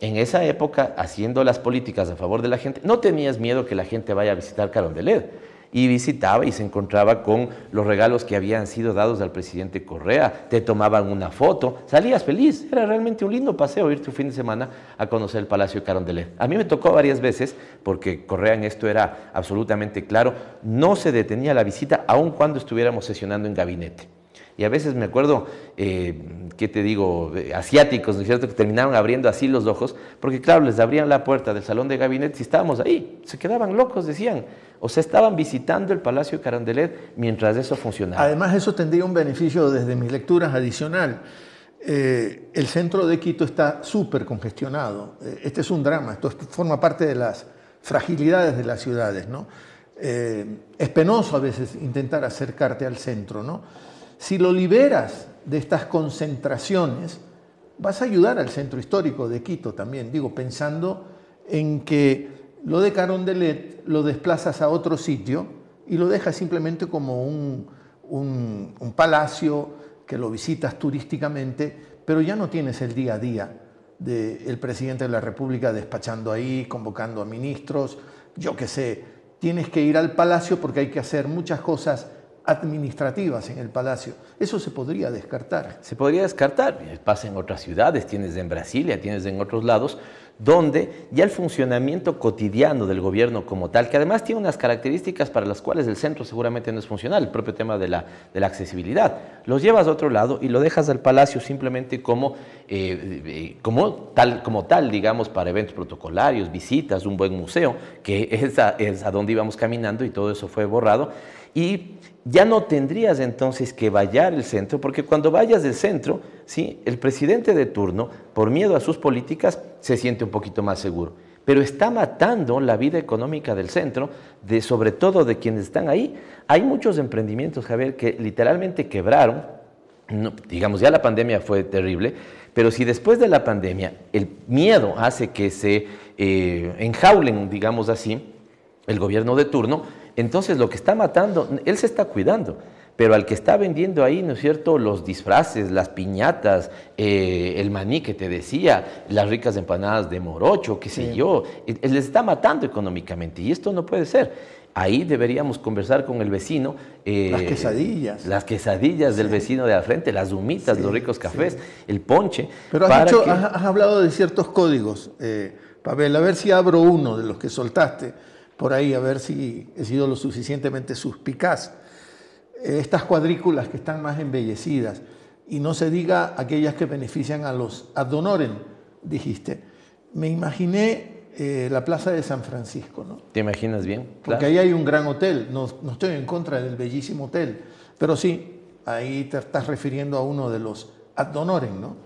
en esa época, haciendo las políticas a favor de la gente, no tenías miedo que la gente vaya a visitar Carondelet y visitaba y se encontraba con los regalos que habían sido dados al presidente Correa, te tomaban una foto, salías feliz, era realmente un lindo paseo ir un fin de semana a conocer el Palacio Carondelet. A mí me tocó varias veces, porque Correa en esto era absolutamente claro, no se detenía la visita aun cuando estuviéramos sesionando en gabinete. Y a veces me acuerdo, eh, ¿qué te digo?, asiáticos, ¿no es cierto?, que terminaron abriendo así los ojos, porque claro, les abrían la puerta del salón de gabinete y estábamos ahí. Se quedaban locos, decían. O se estaban visitando el Palacio de mientras eso funcionaba. Además, eso tendría un beneficio desde mis lecturas adicional. Eh, el centro de Quito está súper congestionado. Eh, este es un drama, esto forma parte de las fragilidades de las ciudades, ¿no? es penoso a veces intentar acercarte al centro, ¿no? Si lo liberas de estas concentraciones, vas a ayudar al centro histórico de Quito también, digo, pensando en que lo de Carondelet lo desplazas a otro sitio y lo dejas simplemente como un, palacio que lo visitas turísticamente, pero ya no tienes el día a día del presidente de la República despachando ahí, convocando a ministros, yo qué sé, tienes que ir al palacio porque hay que hacer muchas cosas administrativas en el palacio. Eso se podría descartar. Se podría descartar. Pasa en otras ciudades, tienes en Brasilia, tienes en otros lados, donde ya el funcionamiento cotidiano del gobierno como tal, que además tiene unas características para las cuales el centro seguramente no es funcional, el propio tema de la, accesibilidad, los llevas a otro lado y lo dejas al palacio simplemente como, eh, eh, como, tal, como tal, digamos, para eventos protocolarios, visitas, un buen museo, que es a, es donde íbamos caminando y todo eso fue borrado. Y ya no tendrías entonces que vallar el centro, porque cuando vayas del centro, ¿sí? el presidente de turno, por miedo a sus políticas, se siente un poquito más seguro. Pero está matando la vida económica del centro, de, sobre todo de quienes están ahí. Hay muchos emprendimientos, Javier, que literalmente quebraron. No, digamos, ya la pandemia fue terrible, pero si después de la pandemia el miedo hace que se eh, enjaulen, digamos así, el gobierno de turno, entonces lo que está matando, él se está cuidando, pero al que está vendiendo ahí, ¿no es cierto?, los disfraces, las piñatas, eh, el maní que te decía, las ricas empanadas de morocho, qué sé yo, él eh, eh, les está matando económicamente y esto no puede ser. Ahí deberíamos conversar con el vecino. las quesadillas. Las quesadillas del vecino de la frente, las humitas, los ricos cafés, el ponche. Pero has, hablado de ciertos códigos, eh, Pavel, a ver si abro uno de los que soltaste por ahí a ver si he sido lo suficientemente suspicaz. Estas cuadrículas que están más embellecidas, y no se diga aquellas que benefician a los ad dijiste. Me imaginé eh, la plaza de San Francisco, ¿no? ¿Te imaginas bien? Porque ahí hay un gran hotel, no, estoy en contra del bellísimo hotel, pero sí, ahí te estás refiriendo a uno de los ad ¿no?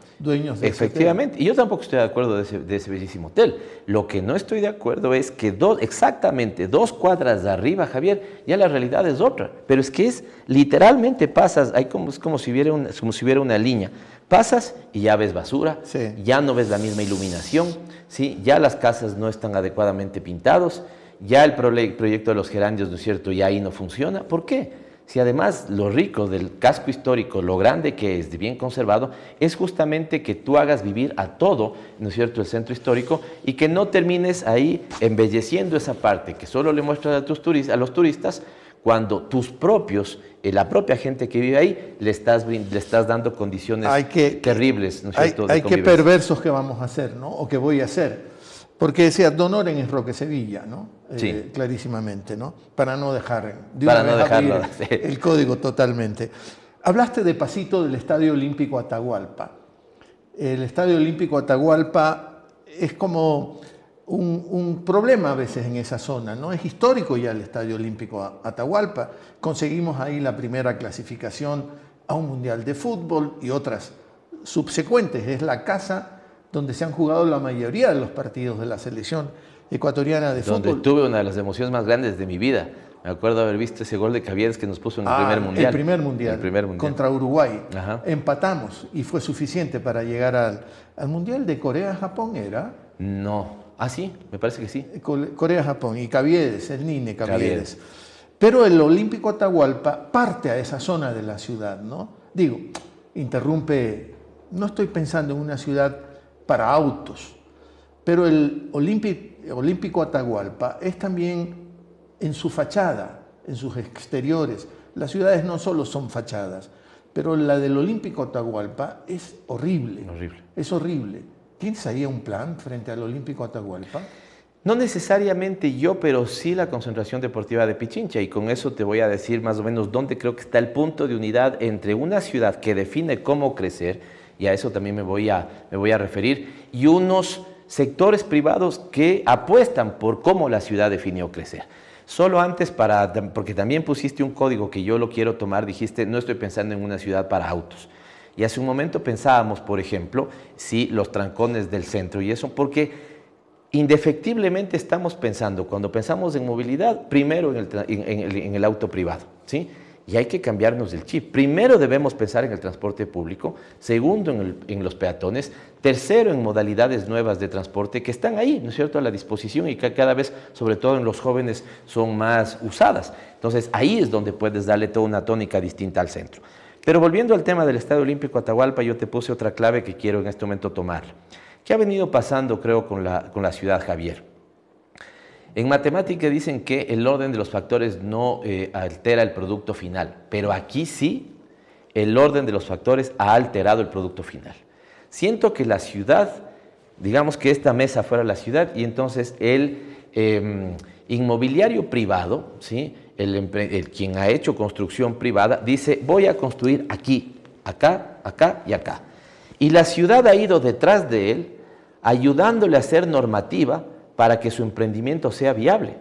Efectivamente. Y yo tampoco estoy de acuerdo de ese, bellísimo hotel. Lo que no estoy de acuerdo es que dos, exactamente dos cuadras de arriba, Javier, ya la realidad es otra. Pero es que es literalmente pasas, hay como, es como si hubiera una, como si hubiera una línea. Pasas y ya ves basura, ya no ves la misma iluminación, ¿sí? ya las casas no están adecuadamente pintados, ya el proyecto de los gerandios ¿no es cierto?, y ahí no funciona. ¿Por qué? si además lo rico del casco histórico, lo grande que es, de bien conservado, es justamente que tú hagas vivir a todo, ¿no es cierto?, el centro histórico y que no termines ahí embelleciendo esa parte que solo le muestras a, tus turistas, a los turistas cuando tus propios, eh, la propia gente que vive ahí, le estás, le estás dando condiciones terribles, ¿no es cierto?, hay, hay que perversos que vamos a hacer, ¿no?, o que voy a hacer porque decía Oren en Roque Sevilla, ¿no? Eh, clarísimamente, ¿no? Para no dejar Para no dejarlo, (laughs) el código totalmente. Hablaste de pasito del Estadio Olímpico Atahualpa. El Estadio Olímpico Atahualpa es como un, un, problema a veces en esa zona, ¿no? Es histórico ya el Estadio Olímpico Atahualpa. Conseguimos ahí la primera clasificación a un Mundial de Fútbol y otras subsecuentes. Es la casa donde se han jugado la mayoría de los partidos de la selección ecuatoriana de fútbol. Donde tuve una de las emociones más grandes de mi vida. Me acuerdo haber visto ese gol de Cavieres que nos puso en el, primer ah, mundial. el primer mundial. Contra Uruguay. Empatamos y fue suficiente para llegar al, mundial de Corea-Japón, ¿era? No. Ah, sí, me parece que sí. Corea-Japón y Caviedes el Nine Caviedes Pero el Olímpico Atahualpa parte a esa zona de la ciudad, ¿no? Digo, interrumpe, no estoy pensando en una ciudad para autos. Pero el Olímpico Atahualpa es también en su fachada, en sus exteriores. Las ciudades no solo son fachadas, pero la del Olímpico Atahualpa es horrible. horrible. Es horrible. ¿Quién ahí un plan frente al Olímpico Atahualpa? No necesariamente yo, pero sí la concentración deportiva de Pichincha y con eso te voy a decir más o menos dónde creo que está el punto de unidad entre una ciudad que define cómo crecer y a eso también me voy a, referir, y unos sectores privados que apuestan por cómo la ciudad definió crecer. Solo antes para, porque también pusiste un código que yo lo quiero tomar, dijiste, no estoy pensando en una ciudad para autos. Y hace un momento pensábamos, por ejemplo, si los trancones del centro y eso, porque indefectiblemente estamos pensando, cuando pensamos en movilidad, primero en el, en el auto privado, ¿sí? Y hay que cambiarnos el chip. Primero debemos pensar en el transporte público, segundo en, los peatones, tercero en modalidades nuevas de transporte que están ahí, ¿no es cierto?, a la disposición y que cada vez, sobre todo en los jóvenes, son más usadas. Entonces ahí es donde puedes darle toda una tónica distinta al centro. Pero volviendo al tema del Estadio Olímpico Atahualpa, yo te puse otra clave que quiero en este momento tomar. ¿Qué ha venido pasando, creo, con la, con la ciudad, Javier? En matemática dicen que el orden de los factores no eh, altera el producto final, pero aquí sí el orden de los factores ha alterado el producto final. Siento que la ciudad, digamos que esta mesa fuera la ciudad y entonces el em, inmobiliario privado, ¿sí? El, quien ha hecho construcción privada, dice voy a construir aquí, acá, acá y acá. Y la ciudad ha ido detrás de él, ayudándole a hacer normativa para que su emprendimiento sea viable.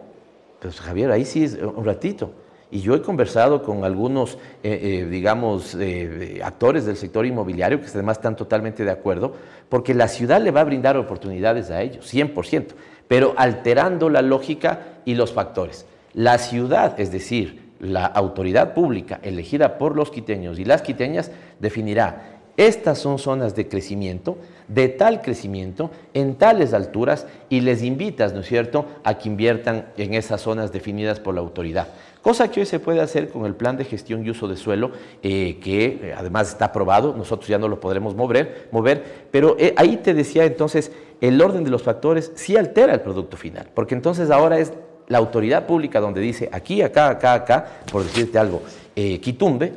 Pues Javier, ahí sí es un ratito. Y yo he conversado con algunos, eh, eh, digamos, eh, actores del sector inmobiliario que además están totalmente de acuerdo, porque la ciudad le va a brindar oportunidades a ellos, 100%, pero alterando la lógica y los factores. La ciudad, es decir, la autoridad pública elegida por los quiteños y las quiteñas, definirá, estas son zonas de crecimiento, de tal crecimiento, en tales alturas, y les invitas, ¿no es cierto?, a que inviertan en esas zonas definidas por la autoridad. Cosa que hoy se puede hacer con el plan de gestión y uso de suelo, eh, que eh, además está aprobado, nosotros ya no lo podremos mover, mover pero eh, ahí te decía entonces, el orden de los factores sí altera el producto final, porque entonces ahora es la autoridad pública donde dice aquí, acá, acá, acá, por decirte algo, ¿no eh,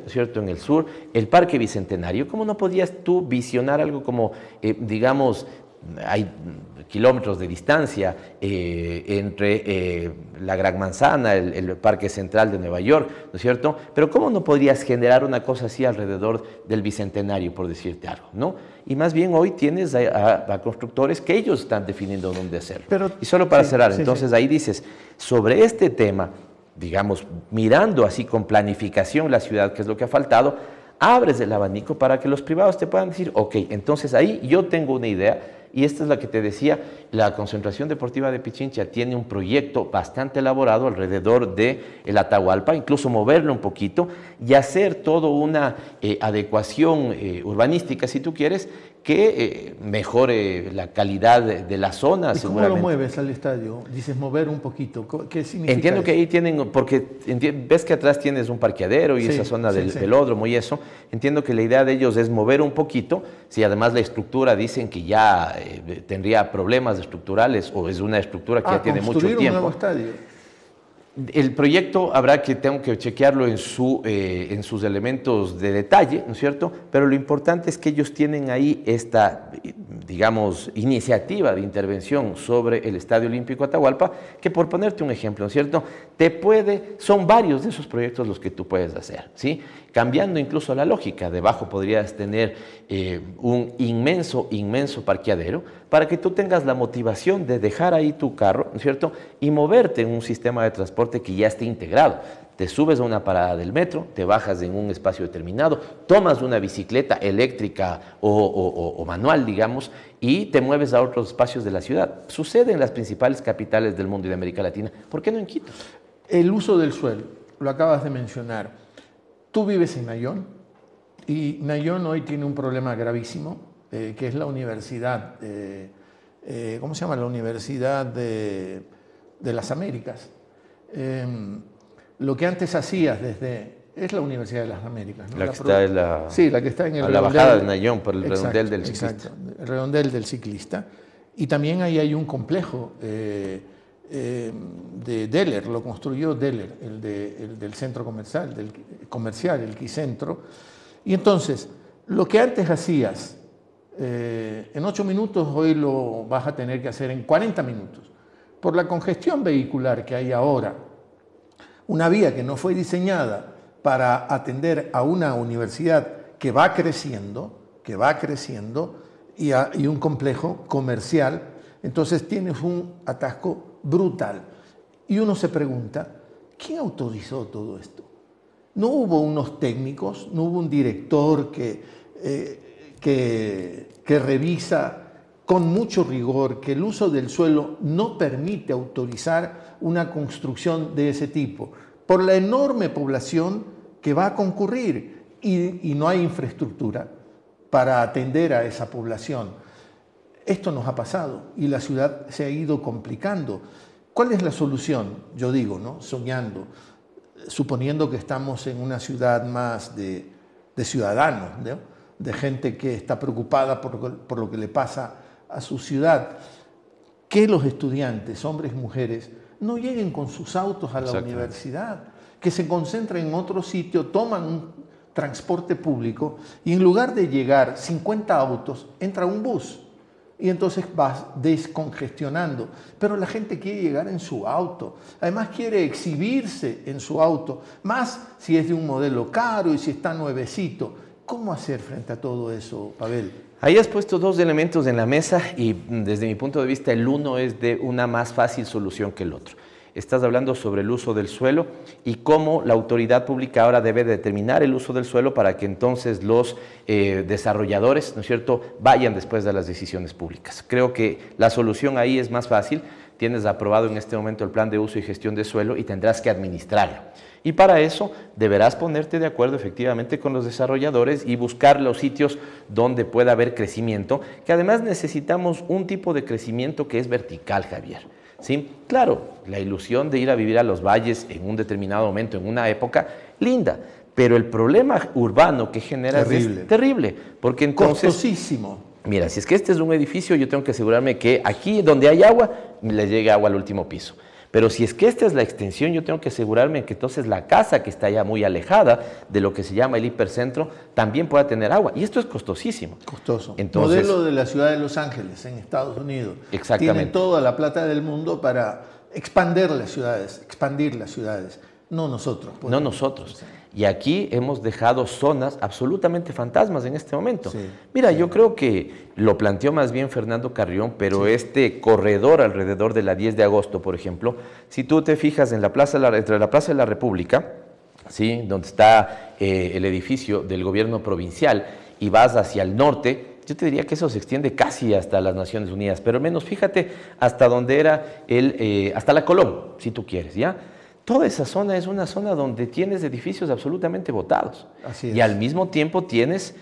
es ¿cierto?, en el sur, el Parque Bicentenario. ¿Cómo no podías tú visionar algo como, eh, digamos, hay kilómetros de distancia eh, entre la Gran Manzana, el, Parque Central de Nueva York, ¿no es cierto? Pero ¿cómo no podrías generar una cosa así alrededor del Bicentenario, por decirte algo, ¿no? Y más bien hoy tienes a, constructores que ellos están definiendo dónde hacerlo. Pero, y solo para cerrar, entonces ahí dices, sobre este tema, digamos, mirando así con planificación la ciudad, que es lo que ha faltado, abres el abanico para que los privados te puedan decir, ok, entonces ahí yo tengo una idea y esta es la que te decía, la Concentración Deportiva de Pichincha tiene un proyecto bastante elaborado alrededor de el Atahualpa, incluso moverlo un poquito y hacer toda una eh, adecuación eh, urbanística, si tú quieres, que eh, mejore la calidad de, la zona. ¿Cómo lo mueves al estadio? Dices mover un poquito. ¿Qué significa? Entiendo que ahí tienen, porque ves que atrás tienes un parqueadero y esa zona del sí. y eso. Entiendo que la idea de ellos es mover un poquito. Si además la estructura dicen que ya eh, tendría problemas estructurales o es una estructura que ya ah, tiene mucho tiempo. Un nuevo estadio. El proyecto habrá que, tengo que chequearlo en, su, eh, en sus elementos de detalle, ¿no es cierto? Pero lo importante es que ellos tienen ahí esta, digamos, iniciativa de intervención sobre el Estadio Olímpico Atahualpa, que por ponerte un ejemplo, ¿no es cierto? Te puede, son varios de esos proyectos los que tú puedes hacer, ¿sí? cambiando incluso la lógica. Debajo podrías tener eh, un inmenso, inmenso parqueadero para que tú tengas la motivación de dejar ahí tu carro, cierto? Y moverte en un sistema de transporte que ya esté integrado. Te subes a una parada del metro, te bajas en un espacio determinado, tomas una bicicleta eléctrica o, o manual, digamos, y te mueves a otros espacios de la ciudad. Sucede en las principales capitales del mundo y de América Latina. ¿Por qué no en Quito? El uso del suelo, lo acabas de mencionar. Tú vives en Nayón y Nayón hoy tiene un problema gravísimo, eh, que es la universidad, eh, ¿cómo se llama? La Universidad de, las Américas. Em, lo que antes hacías desde... Es la Universidad de las Américas. ¿no? La que está en la... Sí, la que está en el... bajada de Nayón, por el redondel del ciclista. el redondel del ciclista. Y también ahí hay un complejo. Eh, eh, de Deller, lo construyó Deller, el, del centro comercial, del comercial, el Quicentro. Y entonces, lo que antes hacías eh, en ocho minutos, hoy lo vas a tener que hacer en 40 minutos. Por la congestión vehicular que hay ahora, una vía que no fue diseñada para atender a una universidad que va creciendo, que va creciendo, y, y un complejo comercial entonces tienes un atasco brutal. Y uno se pregunta, ¿quién autorizó todo esto? No hubo unos técnicos, no hubo un director eh, que, que, revisa con mucho rigor que el uso del suelo no permite autorizar una construcción de ese tipo, por la enorme población que va a concurrir y no hay infraestructura para atender a esa población. Esto nos ha pasado y la ciudad se ha ido complicando. ¿Cuál es la solución? Yo digo, ¿no? Soñando, suponiendo que estamos en una ciudad más de, ciudadanos, de gente que está preocupada por, por lo que le pasa a su ciudad, que los estudiantes, hombres y mujeres, no lleguen con sus autos a la universidad, que se concentren en otro sitio, toman un transporte público y en lugar de llegar 50 autos, entra un bus y entonces vas descongestionando. Pero la gente quiere llegar en su auto, además quiere exhibirse en su auto, más si es de un modelo caro y si está nuevecito. ¿Cómo hacer frente a todo eso, Pavel? Ahí has puesto dos elementos en la mesa y desde mi punto de vista el uno es de una más fácil solución que el otro estás hablando sobre el uso del suelo y cómo la autoridad pública ahora debe determinar el uso del suelo para que entonces los eh, desarrolladores, ¿no es cierto?, vayan después de las decisiones públicas. Creo que la solución ahí es más fácil. Tienes aprobado en este momento el plan de uso y gestión de suelo y tendrás que administrarlo. Y para eso deberás ponerte de acuerdo efectivamente con los desarrolladores y buscar los sitios donde pueda haber crecimiento, que además necesitamos un tipo de crecimiento que es vertical, Javier. ¿sí? Claro, la ilusión de ir a vivir a los valles en un determinado momento, en una época, linda. Pero el problema urbano que genera es terrible, porque en Costosísimo. Mira, si es que este es un edificio, yo tengo que asegurarme que aquí donde hay agua, le llegue agua al último piso. Pero si es que esta es la extensión, yo tengo que asegurarme que entonces la casa que está ya muy alejada de lo que se llama el hipercentro también pueda tener agua. Y esto es costosísimo. Costoso. Entonces, Modelo de la ciudad de Los Ángeles en Estados Unidos. Exactamente. Tienen toda la plata del mundo para expandir las ciudades, expandir las ciudades. No nosotros. Pues. No nosotros. Y aquí hemos dejado zonas absolutamente fantasmas en este momento. Mira, yo creo que lo planteó más bien Fernando Carrión, pero este corredor alrededor de la 10 de agosto, por ejemplo, si tú te fijas en la plaza, entre la Plaza de la República, ¿sí? donde está eh, el edificio del gobierno provincial, y vas hacia el norte, yo te diría que eso se extiende casi hasta las Naciones Unidas, pero menos fíjate hasta donde era el, eh, hasta la Colón, si tú quieres, ¿ya? toda esa zona es una zona donde tienes edificios absolutamente botados. Y al mismo tiempo tienes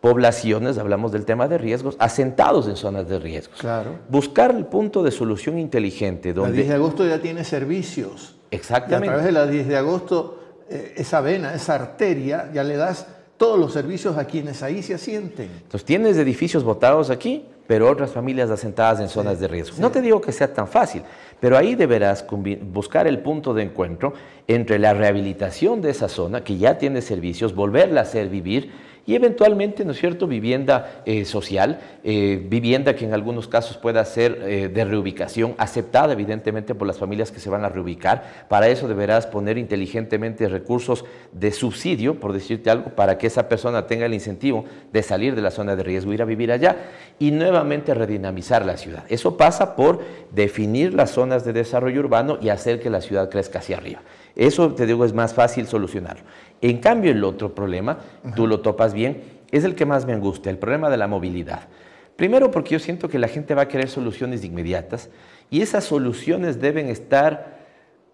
poblaciones, hablamos del tema de riesgos, asentados en zonas de riesgos. Buscar el punto de solución inteligente. Donde... La 10 de agosto ya tiene servicios. Exactamente. a través de 10 de agosto, eh, esa vena, esa arteria, ya le das todos los servicios a quienes ahí se asienten. Entonces tienes edificios botados aquí, pero otras familias asentadas en zonas de riesgos. No te digo que sea tan fácil, pero ahí deberás buscar el punto de encuentro entre la rehabilitación de esa zona, que ya tiene servicios, volverla a hacer vivir y eventualmente, ¿no es cierto?, vivienda eh, social, eh, vivienda que en algunos casos pueda ser eh, de reubicación, aceptada evidentemente por las familias que se van a reubicar. Para eso deberás poner inteligentemente recursos de subsidio, por decirte algo, para que esa persona tenga el incentivo de salir de la zona de riesgo, ir a vivir allá y nuevamente redinamizar la ciudad. Eso pasa por definir las zonas de desarrollo urbano y hacer que la ciudad crezca hacia arriba. Eso, te digo, es más fácil solucionarlo. En cambio, el otro problema, tú lo topas bien, es el que más me angustia, el problema de la movilidad. Primero porque yo siento que la gente va a querer soluciones inmediatas y esas soluciones deben estar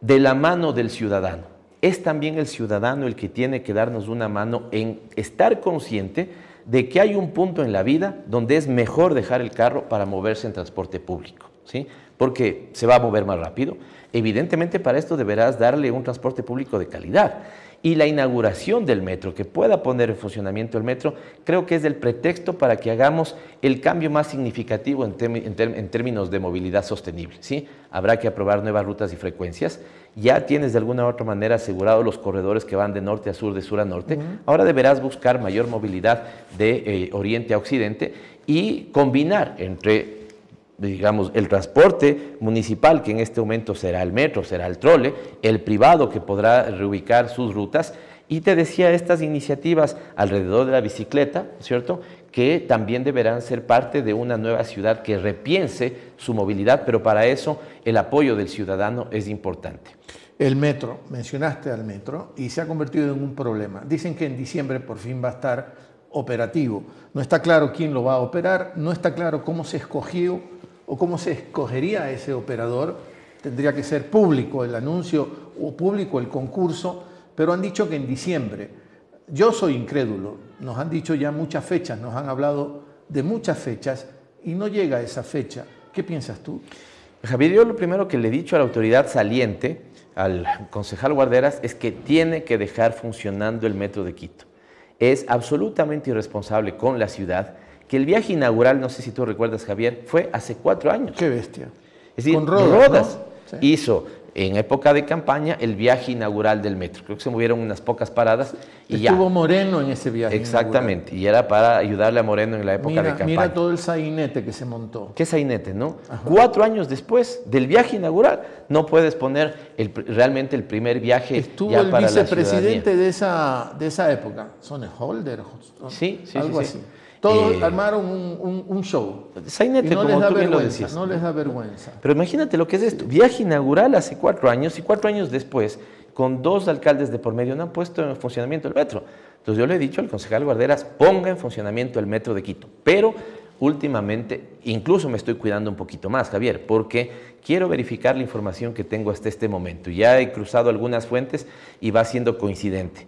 de la mano del ciudadano. Es también el ciudadano el que tiene que darnos una mano en estar consciente de que hay un punto en la vida donde es mejor dejar el carro para moverse en transporte público. ¿sí? porque se va a mover más rápido. Evidentemente para esto deberás darle un transporte público de calidad. Y la inauguración del metro, que pueda poner en funcionamiento el metro, creo que es el pretexto para que hagamos el cambio más significativo en, términos de movilidad sostenible. ¿sí? Habrá que aprobar nuevas rutas y frecuencias. Ya tienes de alguna u otra manera asegurado los corredores que van de norte a sur, de sur a norte. Ahora deberás buscar mayor movilidad de eh, oriente a occidente y combinar entre digamos, el transporte municipal, que en este momento será el metro, será el trole, el privado que podrá reubicar sus rutas. Y te decía, estas iniciativas alrededor de la bicicleta, ¿cierto? Que también deberán ser parte de una nueva ciudad que repiense su movilidad, pero para eso el apoyo del ciudadano es importante. El metro, mencionaste al metro, y se ha convertido en un problema. Dicen que en diciembre por fin va a estar operativo. No está claro quién lo va a operar, no está claro cómo se escogió o cómo se escogería a ese operador. Tendría que ser público el anuncio o público el concurso, pero han dicho que en diciembre. Yo soy incrédulo, nos han dicho ya muchas fechas, nos han hablado de muchas fechas y no llega esa fecha. ¿Qué piensas tú? Javier, yo lo primero que le he dicho a la autoridad saliente, al concejal Guarderas, es que tiene que dejar funcionando el metro de Quito. Es absolutamente irresponsable con la ciudad que el viaje inaugural, no sé si tú recuerdas, Javier, fue hace cuatro años. Qué bestia. Es decir, Con Rodas, hizo en época de campaña el viaje inaugural del metro. Creo que se movieron unas pocas paradas y Estuvo Moreno en ese viaje. Exactamente, y era para ayudarle a Moreno en la época de campaña. Mira todo el sainete que se montó. ¿Qué sainete, no? Cuatro años después del viaje inaugural, no puedes poner realmente el primer viaje Estuvo el vicepresidente de esa, de esa época, ¿Son sí, sí, algo sí, así. Sí. Todos eh, armaron un, show. da No les da vergüenza. Pero imagínate lo que es esto. Viaje inaugural hace cuatro años y cuatro años después, con dos alcaldes de por medio, no han puesto en funcionamiento el metro. Entonces yo le he dicho al concejal Guarderas, ponga en funcionamiento el metro de Quito. Pero últimamente, incluso me estoy cuidando un poquito más, Javier, porque quiero verificar la información que tengo hasta este momento. Ya he cruzado algunas fuentes y va siendo coincidente.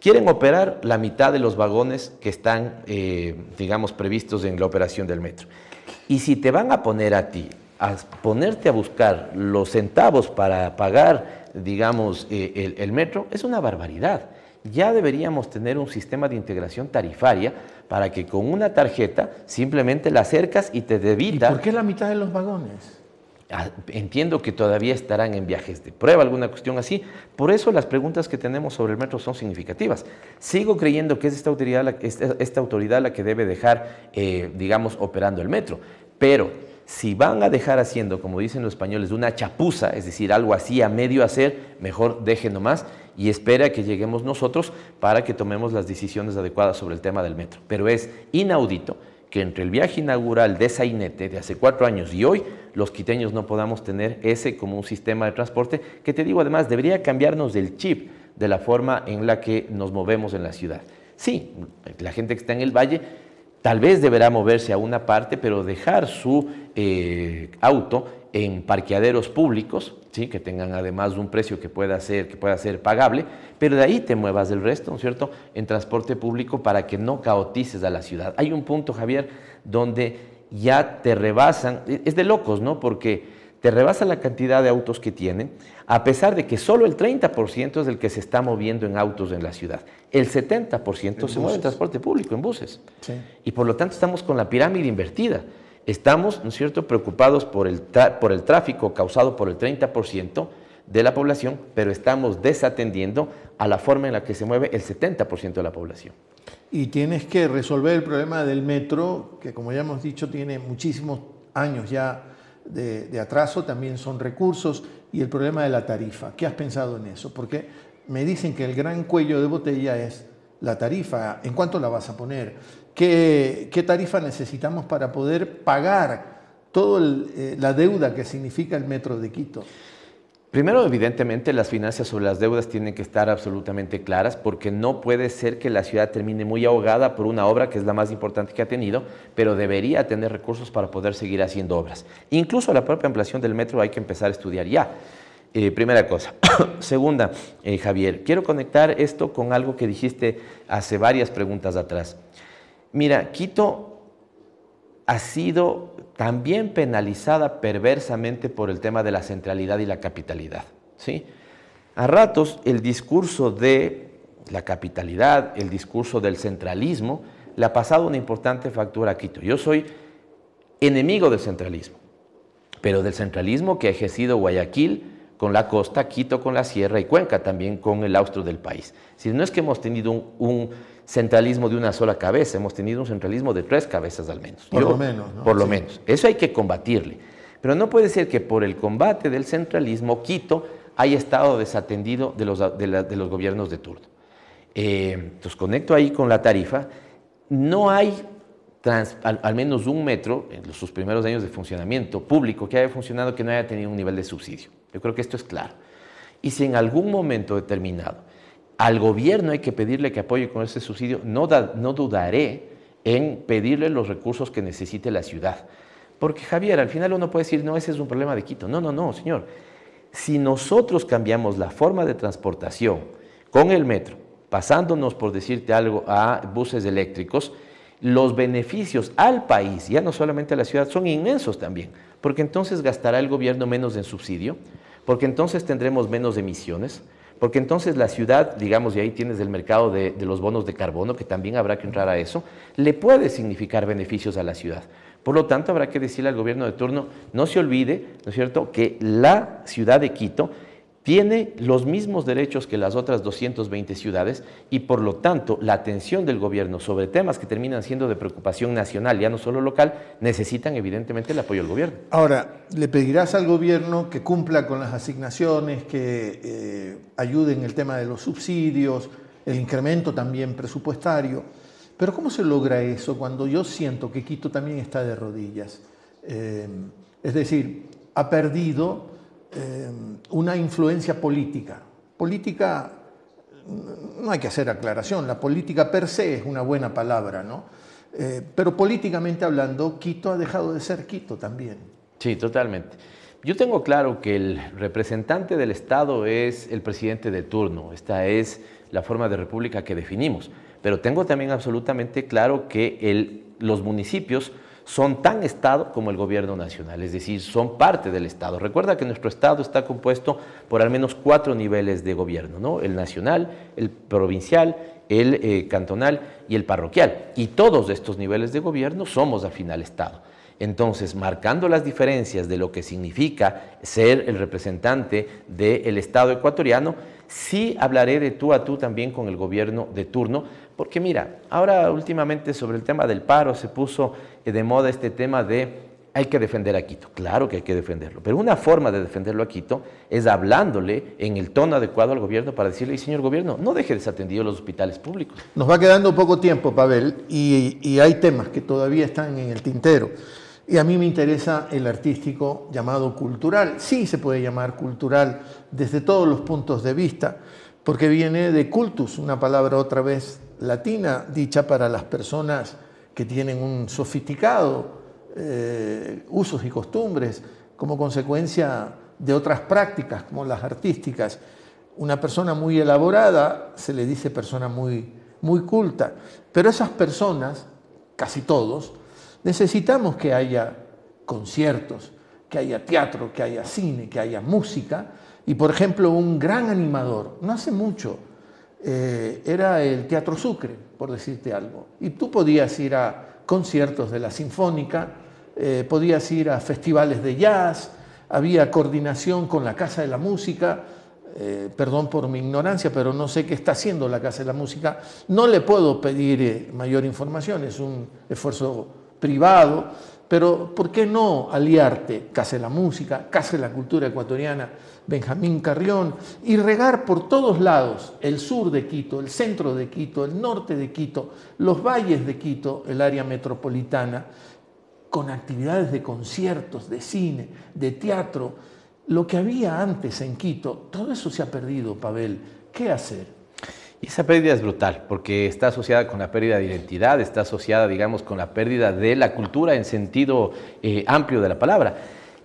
Quieren operar la mitad de los vagones que están, eh, digamos, previstos en la operación del metro. Y si te van a poner a ti, a ponerte a buscar los centavos para pagar, digamos, eh, el, metro, es una barbaridad. Ya deberíamos tener un sistema de integración tarifaria para que con una tarjeta simplemente la acercas y te debita. ¿Y ¿Por qué la mitad de los vagones? Entiendo que todavía estarán en viajes de prueba, alguna cuestión así. Por eso las preguntas que tenemos sobre el metro son significativas. Sigo creyendo que es esta autoridad la, esta, autoridad la que debe dejar, eh, digamos, operando el metro. Pero si van a dejar haciendo, como dicen los españoles, una chapuza, es decir, algo así a medio hacer, mejor dejen nomás y espera que lleguemos nosotros para que tomemos las decisiones adecuadas sobre el tema del metro. Pero es inaudito que entre el viaje inaugural de Sainete de hace cuatro años y hoy, los quiteños no podamos tener ese como un sistema de transporte que te digo además debería cambiarnos del chip de la forma en la que nos movemos en la ciudad. Sí, la gente que está en el valle tal vez deberá moverse a una parte, pero dejar su eh, auto en parqueaderos públicos que tengan además un precio que pueda, ser, que pueda ser pagable, pero de ahí te muevas del resto, ¿no es cierto?, en transporte público para que no caotices a la ciudad. Hay un punto, Javier, donde ya te rebasan, e, es de locos, ¿no?, porque te rebasa la cantidad de autos que tienen, a pesar de que solo el 30% es el que se está moviendo en autos en la ciudad. El 70% se mueve en transporte público, en buses. Y por lo tanto estamos con la pirámide invertida estamos, ¿no es cierto?, preocupados por el, por el tráfico causado por el 30% de la población, pero estamos desatendiendo a la forma en la que se mueve el 70% de la población. Y tienes que resolver el problema del metro, que como ya hemos dicho tiene muchísimos años ya de, de atraso, también son recursos, y el problema de la tarifa. ¿Qué has pensado en eso? Porque me dicen que el gran cuello de botella es la tarifa, ¿en cuánto la vas a poner? qué, tarifa necesitamos para poder pagar toda eh, la deuda que significa el metro de Quito. Primero, evidentemente, las finanzas sobre las deudas tienen que estar absolutamente claras porque no puede ser que la ciudad termine muy ahogada por una obra que es la más importante que ha tenido, pero debería tener recursos para poder seguir haciendo obras. Incluso la propia ampliación del metro hay que empezar a estudiar ya. Eh, primera cosa. (coughs) Segunda, eh, Javier, quiero conectar esto con algo que dijiste hace varias preguntas atrás. Mira, Quito ha sido también penalizada perversamente por el tema de la centralidad y la capitalidad. ¿sí? A ratos el discurso de la capitalidad, el discurso del centralismo, le ha pasado una importante factura a Quito. Yo soy enemigo del centralismo, pero del centralismo que ha ejercido Guayaquil con la costa, Quito con la sierra y Cuenca también con el austro del país. Si no es que hemos tenido un centralismo de una sola cabeza, hemos tenido un centralismo de tres cabezas al menos. Por lo menos. ¿no? Por lo menos. Eso hay que combatirle. Pero no puede ser que por el combate del centralismo Quito haya estado desatendido de los, de, los gobiernos de turno. Eh, entonces conecto ahí con la tarifa. No hay al, menos un metro en sus primeros años de funcionamiento público que haya funcionado que no haya tenido un nivel de subsidio. Yo creo que esto es claro. Y si en algún momento determinado al gobierno hay que pedirle que apoye con ese subsidio. No, no dudaré en pedirle los recursos que necesite la ciudad. Porque Javier, al final uno puede decir, no, ese es un problema de Quito. No, no, no, señor. Si nosotros cambiamos la forma de transportación con el metro, pasándonos, por decirte algo, a buses eléctricos, los beneficios al país, ya no solamente a la ciudad, son inmensos también, porque entonces gastará el gobierno menos en subsidio, porque entonces tendremos menos emisiones, porque entonces la ciudad, digamos, y ahí tienes el mercado de, los bonos de carbono, que también habrá que entrar a eso, le puede significar beneficios a la ciudad. Por lo tanto, habrá que decirle al gobierno de turno, no se olvide, ¿no es cierto?, que la ciudad de Quito tiene los mismos derechos que las otras 220 ciudades y por lo tanto la atención del gobierno sobre temas que terminan siendo de preocupación nacional, ya no solo local, necesitan evidentemente el apoyo del gobierno. Ahora, ¿le pedirás al gobierno que cumpla con las asignaciones, que eh, ayude en el tema de los subsidios, el incremento también presupuestario? Pero ¿cómo se logra eso cuando yo siento que Quito también está de rodillas? Eh, es decir, ha perdido eh, una influencia política. Política, no hay que hacer aclaración, la política per se es una buena palabra, ¿no? Eh, pero políticamente hablando, Quito ha dejado de ser Quito también. Sí, totalmente. Yo tengo claro que el representante del Estado es el presidente de turno. Esta es la forma de república que definimos. Pero tengo también absolutamente claro que el, los municipios son tan Estado como el gobierno nacional, es decir, son parte del Estado. Recuerda que nuestro Estado está compuesto por al menos cuatro niveles de gobierno, ¿no? el nacional, el provincial, el eh, cantonal y el parroquial. Y todos estos niveles de gobierno somos al final Estado. Entonces, marcando las diferencias de lo que significa ser el representante del Estado ecuatoriano, sí hablaré de tú a tú también con el gobierno de turno, porque mira, ahora últimamente sobre el tema del paro se puso eh, de moda este tema de hay que defender a Quito. Claro que hay que defenderlo, pero una forma de defenderlo a Quito es hablándole en el tono adecuado al gobierno para decirle, señor gobierno, no deje desatendidos los hospitales públicos. Nos va quedando poco tiempo, Pavel, y, y hay temas que todavía están en el tintero. Y a mí me interesa el artístico llamado cultural. Sí se puede llamar cultural desde todos los puntos de vista, porque viene de cultus, una palabra otra vez latina, dicha para las personas que tienen un sofisticado eh, usos y costumbres como consecuencia de otras prácticas como las artísticas. Una persona muy elaborada se le dice persona muy, muy culta, pero esas personas, casi todos, necesitamos que haya conciertos, que haya teatro, que haya cine, que haya música. Y por ejemplo, un gran animador, no hace mucho, eh, era el Teatro Sucre por decirte algo. Y tú podías ir a conciertos de la Sinfónica, eh, podías ir a festivales de jazz, había coordinación con la Casa de la Música, eh, perdón por mi ignorancia, pero no sé qué está haciendo la Casa de la Música, no le puedo pedir eh, mayor información, es un esfuerzo privado, pero ¿por qué no aliarte Casa de la Música, Casa de la Cultura Ecuatoriana? Benjamín Carrión, y regar por todos lados el sur de Quito, el centro de Quito, el norte de Quito, los valles de Quito, el área metropolitana, con actividades de conciertos, de cine, de teatro. Lo que había antes en Quito, todo eso se ha perdido, Pavel. ¿Qué hacer? Y esa pérdida es brutal, porque está asociada con la pérdida de identidad, está asociada, digamos, con la pérdida de la cultura en sentido eh, amplio de la palabra.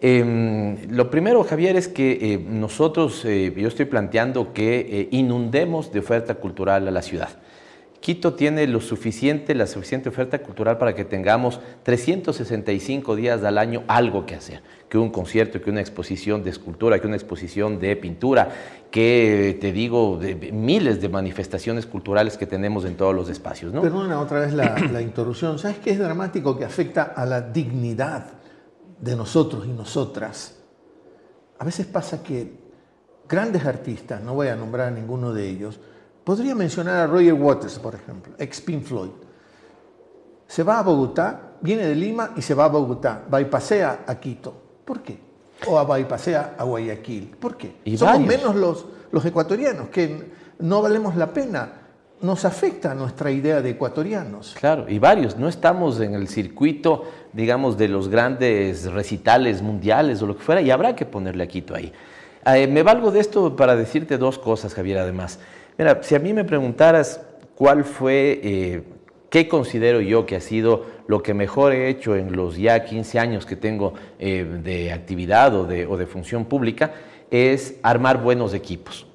Em, lo primero, Javier, es que eh, nosotros, eh, yo estoy planteando que eh, inundemos de oferta cultural a la ciudad. Quito tiene lo suficiente, la suficiente oferta cultural para que tengamos 365 días al año algo que hacer, que un concierto, que una exposición de escultura, que una exposición de pintura, que te digo, de miles de manifestaciones culturales que tenemos en todos los espacios. Perdona otra vez la, la interrupción. ¿Sabes qué es dramático que afecta a la dignidad? de nosotros y nosotras. A veces pasa que grandes artistas, no voy a nombrar a ninguno de ellos, podría mencionar a Roger Waters, por ejemplo, ex Pink Floyd. Se va a Bogotá, viene de Lima y se va a Bogotá, va y pasea a Quito. ¿Por qué? O va y pasea a Guayaquil. ¿Por qué? Y Somos menos los, los ecuatorianos, que no valemos la pena nos afecta nuestra idea de ecuatorianos. Claro, y varios. No estamos en el circuito, digamos, de los grandes recitales mundiales o lo que fuera, y habrá que ponerle a Quito ahí. Eh, me valgo de esto para decirte dos cosas, Javier, además. Mira, si a mí me preguntaras cuál fue, eh, qué considero yo que ha sido lo que mejor he hecho en los ya 15 años que tengo eh, de actividad o de función pública, es armar buenos equipos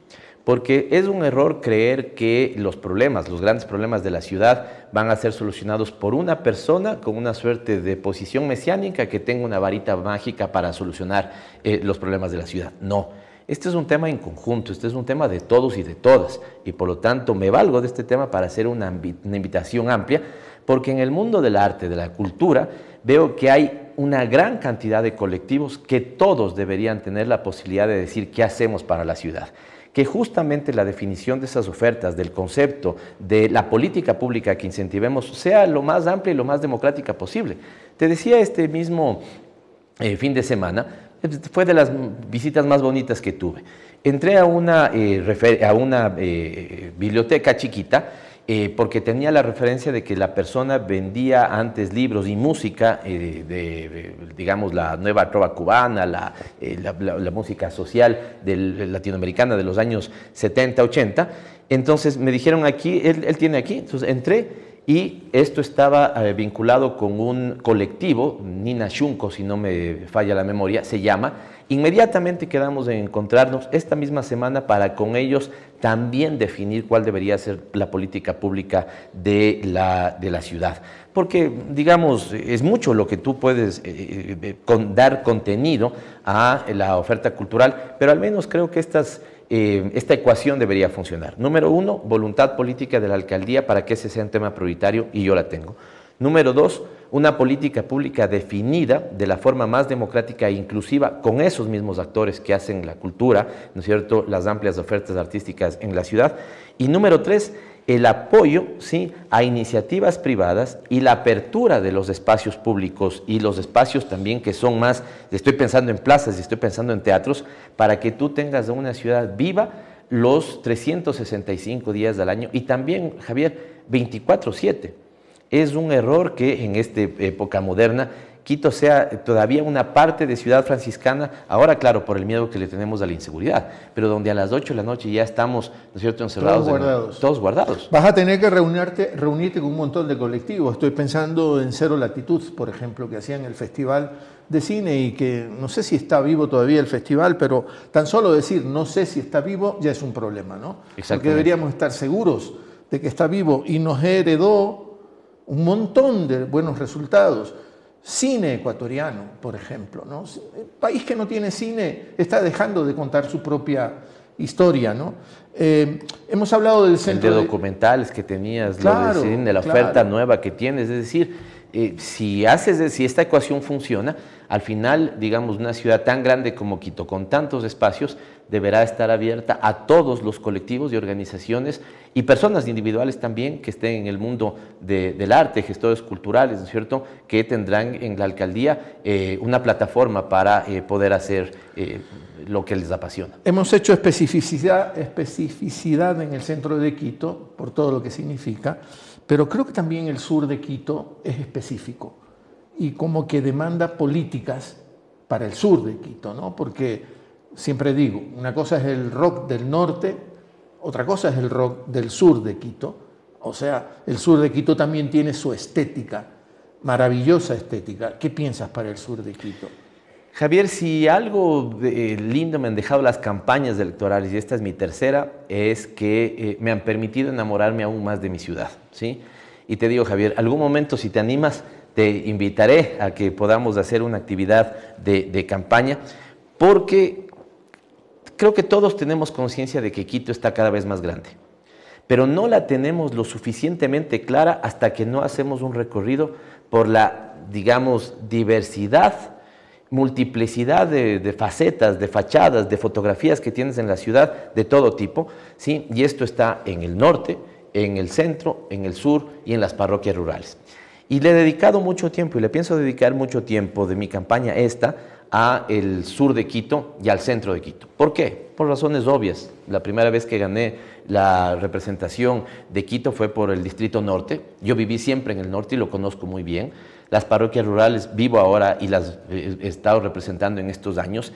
porque es un error creer que los problemas, los grandes problemas de la ciudad van a ser solucionados por una persona con una suerte de posición mesiánica que tenga una varita mágica para solucionar eh, los problemas de la ciudad. No. Este es un tema en conjunto, este es un tema de todos y de todas, y por lo tanto me valgo de este tema para hacer una invitación amplia, porque en el mundo del arte, de la cultura, veo que hay una gran cantidad de colectivos que todos deberían tener la posibilidad de decir qué hacemos para la ciudad que justamente la definición de esas ofertas, del concepto, de la política pública que incentivemos, sea lo más amplia y lo más democrática posible. Te decía este mismo eh, fin de semana, eh, fue de las visitas más bonitas que tuve. Entré a una, eh, a una biblioteca chiquita, eh, porque tenía la referencia de que la persona vendía antes libros y música, eh, de, digamos, la nueva trova cubana, la, eh, música social latinoamericana de los años 70, 80. Entonces me dijeron aquí, él, él tiene aquí, entonces entré y esto estaba eh, vinculado con un colectivo, Nina Shunko, si no me falla la memoria, se llama. Inmediatamente quedamos de encontrarnos esta misma semana para con ellos también definir cuál debería ser la política pública de la, ciudad. Porque, digamos, es mucho lo que tú puedes eh, eh, con, dar contenido a la oferta cultural, pero al menos creo que estas eh, esta ecuación debería funcionar. Número uno, voluntad política de la alcaldía para que ese sea un tema prioritario y yo la tengo. Número dos, una política pública definida de la forma más democrática e inclusiva con esos mismos actores que hacen la cultura, ¿no es cierto?, las amplias ofertas artísticas en la ciudad. Y número tres, el apoyo ¿sí? a iniciativas privadas y la apertura de los espacios públicos y los espacios también que son más, estoy pensando en plazas y estoy pensando en teatros, para que tú tengas una ciudad viva los 365 días del año y también, Javier, 24/7. Es un error que en esta época moderna Quito sea todavía una parte de ciudad franciscana, ahora claro, por el miedo que le tenemos a la inseguridad, pero donde a las 8 de la noche ya estamos, ¿no es cierto?, encerrados. Todos guardados. todos guardados. Vas a tener que reunirte, reunirte con un montón de colectivos. Estoy pensando en Cero Latitud, por ejemplo, que hacían el festival de cine y que no sé si está vivo todavía el festival, pero tan solo decir no sé si está vivo ya es un problema, ¿no? Porque deberíamos estar seguros de que está vivo y nos heredó un montón de buenos resultados cine ecuatoriano, por ejemplo. ¿no? El país que no tiene cine está dejando de contar su propia historia. ¿no? Eh, hemos hablado del centro... de documentales que tenías, de la oferta nueva que tienes, es decir... Eh, si haces, si esta ecuación funciona, al final, digamos, una ciudad tan grande como Quito, con tantos espacios, deberá estar abierta a todos los colectivos y organizaciones y personas individuales también que estén en el mundo del arte, gestores culturales, ¿no es cierto?, que tendrán en la alcaldía eh, una plataforma para eh, poder hacer eh, lo que les apasiona. Hemos hecho especificidad en el centro de Quito, por todo lo que significa, pero creo que también el sur de Quito es específico y como que demanda políticas para el sur de Quito, ¿no? Porque siempre digo, una cosa es el rock del norte, otra cosa es el rock del sur de Quito. O sea, el sur de Quito también tiene su estética, maravillosa estética. ¿Qué piensas para el sur de Quito? Javier, si algo eh, lindo me han dejado las campañas electorales, y esta es mi tercera, es que eh, me han permitido enamorarme aún más de mi ciudad, ¿sí? Y te digo, Javier, algún momento si te animas, te invitaré a que podamos hacer una actividad de, campaña, porque creo que todos tenemos conciencia de que Quito está cada vez más grande, pero no la tenemos lo suficientemente clara hasta que no hacemos un recorrido por la, digamos, diversidad, multiplicidad de, de facetas, de fachadas, de fotografías que tienes en la ciudad de todo tipo, ¿sí? Y esto está en el norte, en el centro, en el sur y en las parroquias rurales. Y le he dedicado mucho tiempo y le pienso dedicar mucho tiempo de mi campaña esta a el sur de Quito y al centro de Quito. ¿Por qué? Por razones obvias. La primera vez que gané la representación de Quito fue por el Distrito Norte. Yo viví siempre en el norte y lo conozco muy bien. Las parroquias rurales vivo ahora y las eh, he estado representando en estos años.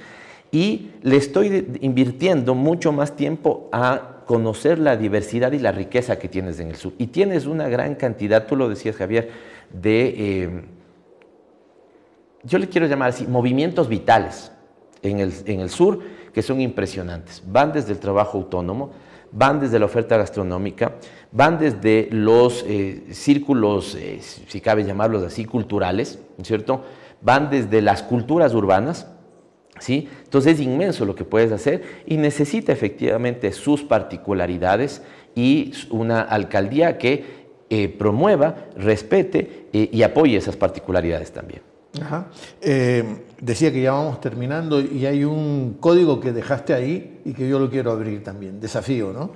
Y le estoy invirtiendo mucho más tiempo a conocer la diversidad y la riqueza que tienes en el sur. Y tienes una gran cantidad, tú lo decías Javier, de, eh, yo le quiero llamar así, movimientos vitales en el, sur que son impresionantes. Van desde el trabajo autónomo, van desde la oferta gastronómica, van desde los eh, círculos, eh, si cabe llamarlos así, culturales, cierto? Van desde las culturas urbanas, entonces es inmenso lo que puedes hacer y necesita efectivamente sus particularidades y una alcaldía que eh, promueva, respete eh, y apoye esas particularidades también. Eh, decía que ya vamos terminando y hay un código que dejaste ahí y que yo lo quiero abrir también, desafío, ¿no?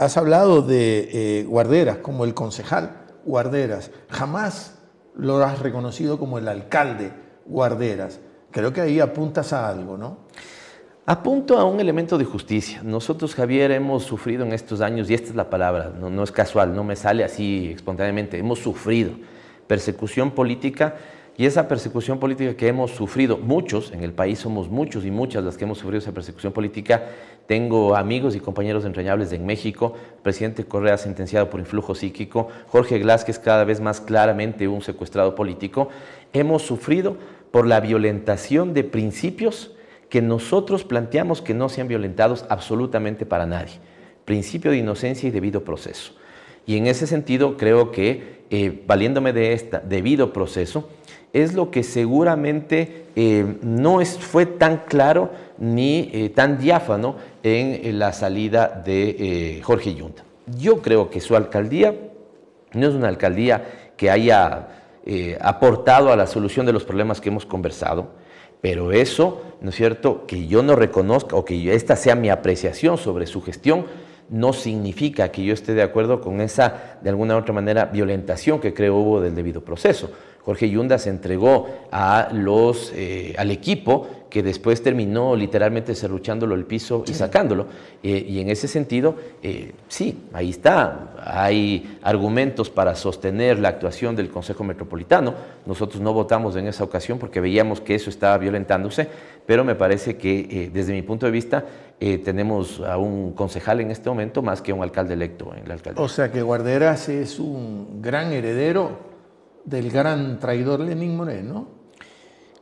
has hablado de guarderas como el concejal, guarderas. Jamás lo has reconocido como el alcalde, guarderas. Creo que ahí apuntas a algo, ¿no? Apunto a un elemento de justicia. Nosotros, Javier, hemos sufrido en estos años, y esta es la palabra, no, es casual, no me sale así espontáneamente, hemos sufrido persecución política y esa persecución política que hemos sufrido, muchos, en el país somos muchos y muchas las que hemos sufrido esa persecución política, tengo amigos y compañeros entrañables en México, presidente Correa sentenciado por influjo psíquico, Jorge Glass, que es cada vez más claramente un secuestrado político, hemos sufrido por la violentación de principios que nosotros planteamos que no sean violentados absolutamente para nadie. Principio de inocencia y debido proceso. Y en ese sentido creo que, eh, valiéndome de esta debido proceso, es lo que seguramente eh, no es, fue tan claro ni eh, tan diáfano en la salida de Jorge Yunta. Yo creo que su alcaldía no es una alcaldía que haya eh, aportado a la solución de los problemas que hemos conversado, pero eso, ¿no es cierto?, que yo no reconozca o que esta sea mi apreciación sobre su gestión, no significa que yo esté de acuerdo con esa, de alguna u otra manera, violentación que creo hubo del debido proceso. Jorge Yunda se entregó a los, eh, al equipo que después terminó literalmente cerruchándolo el piso y sacándolo. Eh, y en ese sentido, eh, sí, ahí está, hay argumentos para sostener la actuación del Consejo Metropolitano. Nosotros no votamos en esa ocasión porque veíamos que eso estaba violentándose, pero me parece que eh, desde mi punto de vista tenemos a un concejal en este momento más que un alcalde electo en la alcaldía. O sea que Guarderas es un gran heredero del gran traidor Lenín Moreno.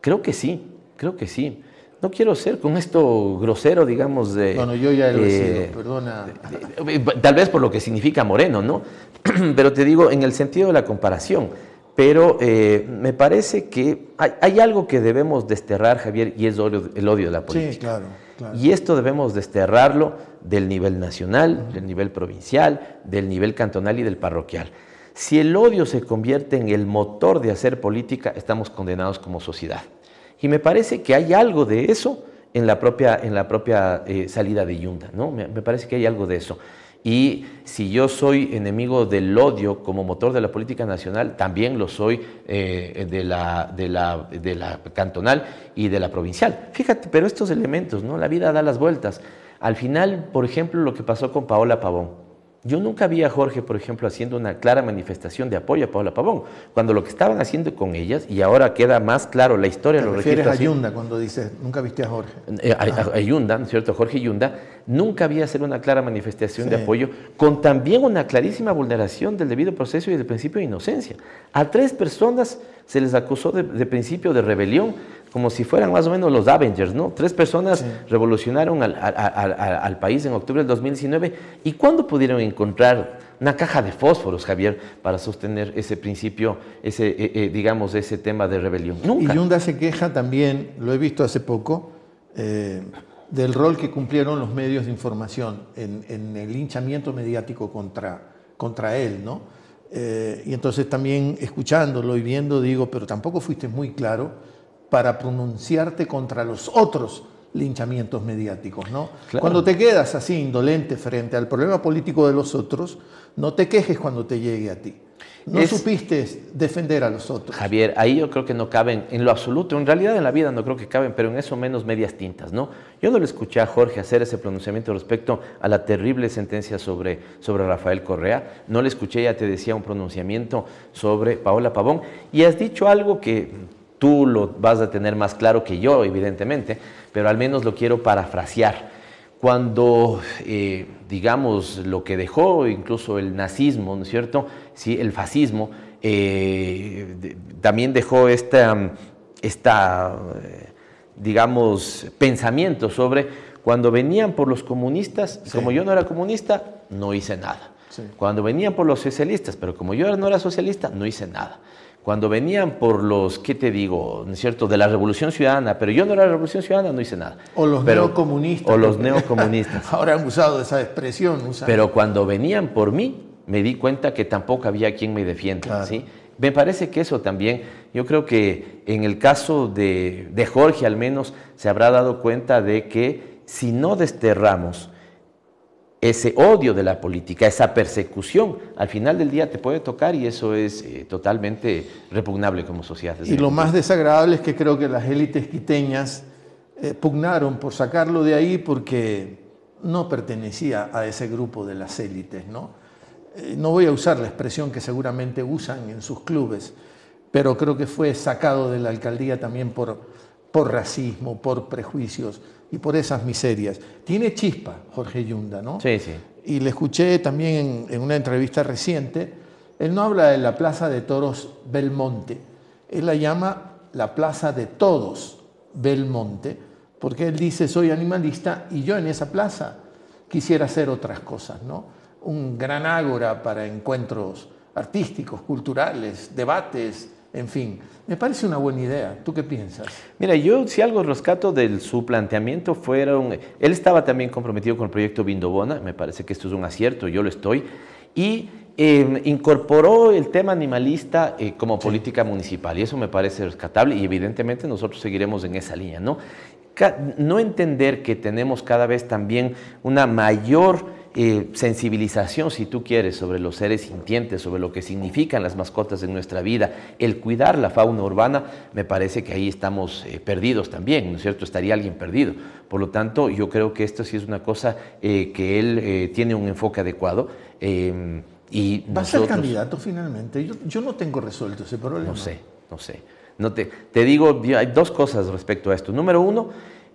Creo que sí, Creo que sí. No quiero ser con esto grosero, digamos, de... Bueno, yo ya lo he eh, sido, perdona. tal vez por lo que significa moreno, ¿no? (clears throat) Pero te digo, en el sentido de la comparación. Pero eh, me parece que hay, algo que debemos desterrar, Javier, y es el odio de la política. Sí, claro. Y esto debemos desterrarlo del nivel nacional, del nivel provincial, del nivel cantonal y del parroquial. Si el odio se convierte en el motor de hacer política, estamos condenados como sociedad. Y me parece que hay algo de eso en la propia, en la propia eh, salida de Yunda, ¿no? Me, parece que hay algo de eso. Y si yo soy enemigo del odio como motor de la política nacional, también lo soy eh, de, la, de, la, de la cantonal y de la provincial. Fíjate, pero estos elementos, ¿no? La vida da las vueltas. Al final, por ejemplo, lo que pasó con Paola Pavón. Yo nunca vi a Jorge, por ejemplo, haciendo una clara manifestación de apoyo a Paula Pavón, cuando lo que estaban haciendo con ellas, y ahora queda más claro la historia, lo refieres a Yunda cuando dices, nunca viste a Jorge? Eh, ayunda ¿no es cierto? Jorge Yunda, nunca vi hacer una clara manifestación de apoyo, con también una clarísima vulneración del debido proceso y del principio de inocencia. A tres personas se les acusó de principio de rebelión, como si fueran más o menos los Avengers, ¿no? Tres personas revolucionaron al, país en octubre del 2019. ¿Y cuándo pudieron encontrar una caja de fósforos, Javier, para sostener ese principio, ese, eh, eh, digamos, ese tema de rebelión? Nunca. Y Yunda se queja también, lo he visto hace poco, eh, del rol que cumplieron los medios de información en, el hinchamiento mediático contra, contra él, ¿no? y entonces también escuchándolo y viendo, digo, pero tampoco fuiste muy claro para pronunciarte contra los otros linchamientos mediáticos, ¿no? Cuando te quedas así indolente frente al problema político de los otros, no te quejes cuando te llegue a ti. No supiste defender a los otros. Javier, ahí yo creo que no caben, en lo absoluto, en realidad en la vida no creo que caben, pero en eso menos medias tintas, ¿no? Yo no le escuché a Jorge hacer ese pronunciamiento respecto a la terrible sentencia sobre, sobre Rafael Correa, no le escuché, ya te decía, un pronunciamiento sobre Paola Pavón, y has dicho algo que Tú lo vas a tener más claro que yo, evidentemente, pero al menos lo quiero parafrasear. Cuando, eh, digamos, lo que dejó incluso el nazismo, ¿no es cierto? Sí, el fascismo, eh, también dejó esta, esta, eh, digamos, pensamiento sobre cuando venían por los comunistas, como yo no era comunista, no hice nada. Cuando venían por los socialistas, pero como yo no era socialista, no hice nada cuando venían por los, ¿qué te digo? ¿No es cierto? De la Revolución Ciudadana, pero yo no era la Revolución Ciudadana, no hice nada. O los neocomunistas. O los neocomunistas. (laughs) Ahora han usado esa expresión. Pero cuando venían por mí, me di cuenta que tampoco había quien me defienda, Me parece que eso también, yo creo que en el caso de Jorge al menos, se habrá dado cuenta de que si no desterramos ese odio de la política, esa persecución, al final del día te puede tocar y eso es eh, totalmente repugnable como sociedad. Y lo más desagradable es que creo que las élites quiteñas eh, pugnaron por sacarlo de ahí porque no pertenecía a ese grupo de las élites, ¿no? Eh, no voy a usar la expresión que seguramente usan en sus clubes, pero creo que fue sacado de la alcaldía también por, por racismo, por prejuicios, y por esas miserias. Tiene chispa Jorge Yunda, ¿no? Sí, sí. Y le escuché también en, una entrevista reciente, él no habla de la Plaza de Toros Belmonte, él la llama la Plaza de Todos Belmonte, porque él dice, soy animalista y yo en esa plaza quisiera hacer otras cosas, ¿no? Un gran ágora para encuentros artísticos, culturales, debates, en fin, me parece una buena idea. ¿Tú qué piensas? Mira, yo si algo rescato de su planteamiento fueron... Él estaba también comprometido con el proyecto Vindobona, me parece que esto es un acierto, yo lo estoy, y em, incorporó el tema animalista eh, como política municipal, y eso me parece rescatable, y evidentemente nosotros seguiremos en esa línea, ¿no? No entender que tenemos cada vez también una mayor eh, sensibilización, si tú quieres, sobre los seres sintientes, sobre lo que significan las mascotas en nuestra vida, el cuidar la fauna urbana, me parece que ahí estamos eh, perdidos también, ¿no es cierto? Estaría alguien perdido. Por lo tanto, yo creo que esto sí es una cosa eh, que él tiene un enfoque adecuado. Em, y ¿Va a ser candidato finalmente? Yo, no tengo resuelto ese problema. No sé, no sé. No te, te digo, hay dos cosas respecto a esto. Número uno,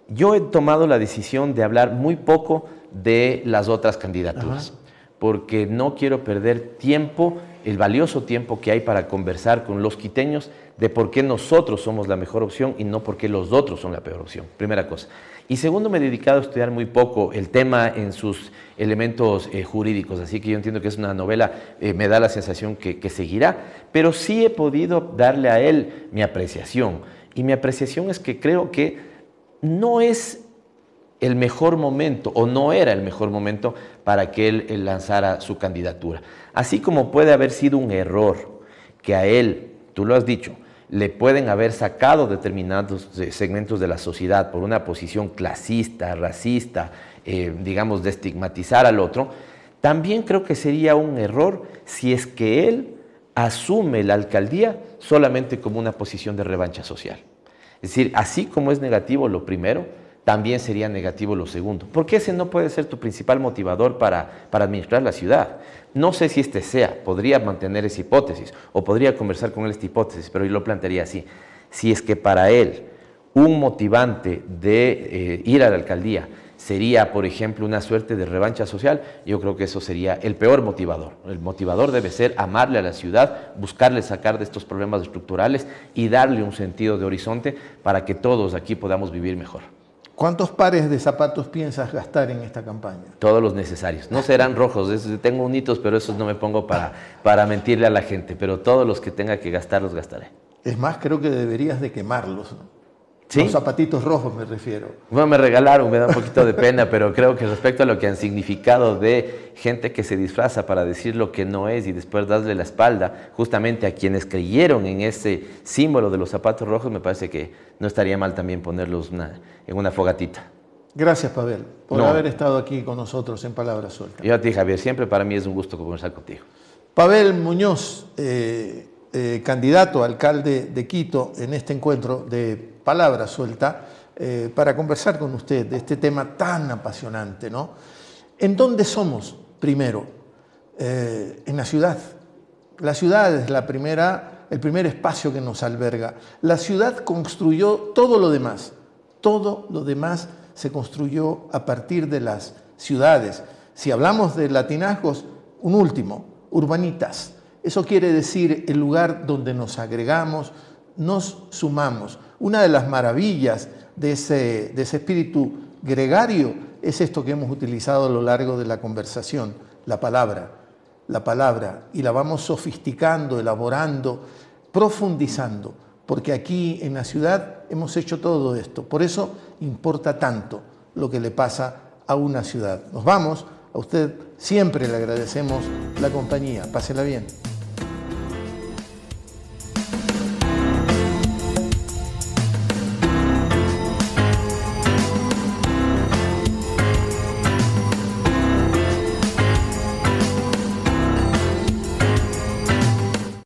yo he tomado la decisión de hablar muy poco de las otras candidaturas, porque no quiero perder tiempo, el valioso tiempo que hay para conversar con los quiteños de por qué nosotros somos la mejor opción y no por qué los otros son la peor opción. Primera cosa. Y segundo, me he dedicado a estudiar muy poco el tema en sus elementos eh, jurídicos, así que yo entiendo que es una novela, eh, me da la sensación que seguirá, pero sí he podido darle a él mi apreciación. Y mi apreciación es que creo que no es el mejor momento o no era el mejor momento para que él, lanzara su candidatura. Así como puede haber sido un error que a él, tú lo has dicho, le pueden haber sacado determinados segmentos de la sociedad por una posición clasista, racista, eh, digamos, de estigmatizar al otro, también creo que sería un error si es que él asume la alcaldía solamente como una posición de revancha social. Es decir, así como es negativo lo primero, también sería negativo lo segundo. Porque ese no puede ser tu principal motivador para, administrar la ciudad. No sé si este sea, podría mantener esa hipótesis o podría conversar con él esta hipótesis, pero yo lo plantearía así. Si es que para él un motivante de eh, ir a la alcaldía sería, por ejemplo, una suerte de revancha social, yo creo que eso sería el peor motivador. El motivador debe ser amarle a la ciudad, buscarle sacar de estos problemas estructurales y darle un sentido de horizonte para que todos aquí podamos vivir mejor. ¿Cuántos pares de zapatos piensas gastar en esta campaña? Todos los necesarios. No serán rojos, tengo tengo unitos, pero esos no me pongo para, para mentirle a la gente, pero todos los que tenga que gastar los gastaré. Es más, creo que deberías de quemarlos. ¿no? Los zapatitos rojos me refiero. Bueno, me regalaron, me da un poquito de pena, (laughs) pero creo que respecto a lo que han significado de gente que se disfraza para decir lo que no es y después darle la espalda justamente a quienes creyeron en ese símbolo de los zapatos rojos, me parece que no estaría mal también ponerlos en una fogatita. Gracias, Pavel, por haber estado aquí con nosotros en Palabras Sueltas. Yo a ti, Javier, siempre para mí es un gusto conversar contigo. Pavel Muñoz, eh, eh, candidato a alcalde de Quito en este encuentro de palabra suelta eh, para conversar con usted de este tema tan apasionante, ¿no? ¿En dónde somos primero? Eh, en la ciudad. La ciudad es la primera, el primer espacio que nos alberga. La ciudad construyó todo lo demás. Todo lo demás se construyó a partir de las ciudades. Si hablamos de latinazgos, un último, urbanitas. Eso quiere decir el lugar donde nos agregamos, nos sumamos, una de las maravillas de ese, espíritu gregario es esto que hemos utilizado a lo largo de la conversación, la palabra, la palabra, y la vamos sofisticando, elaborando, profundizando, porque aquí en la ciudad hemos hecho todo esto. Por eso importa tanto lo que le pasa a una ciudad. Nos vamos, a usted siempre le agradecemos la compañía. Pásela bien.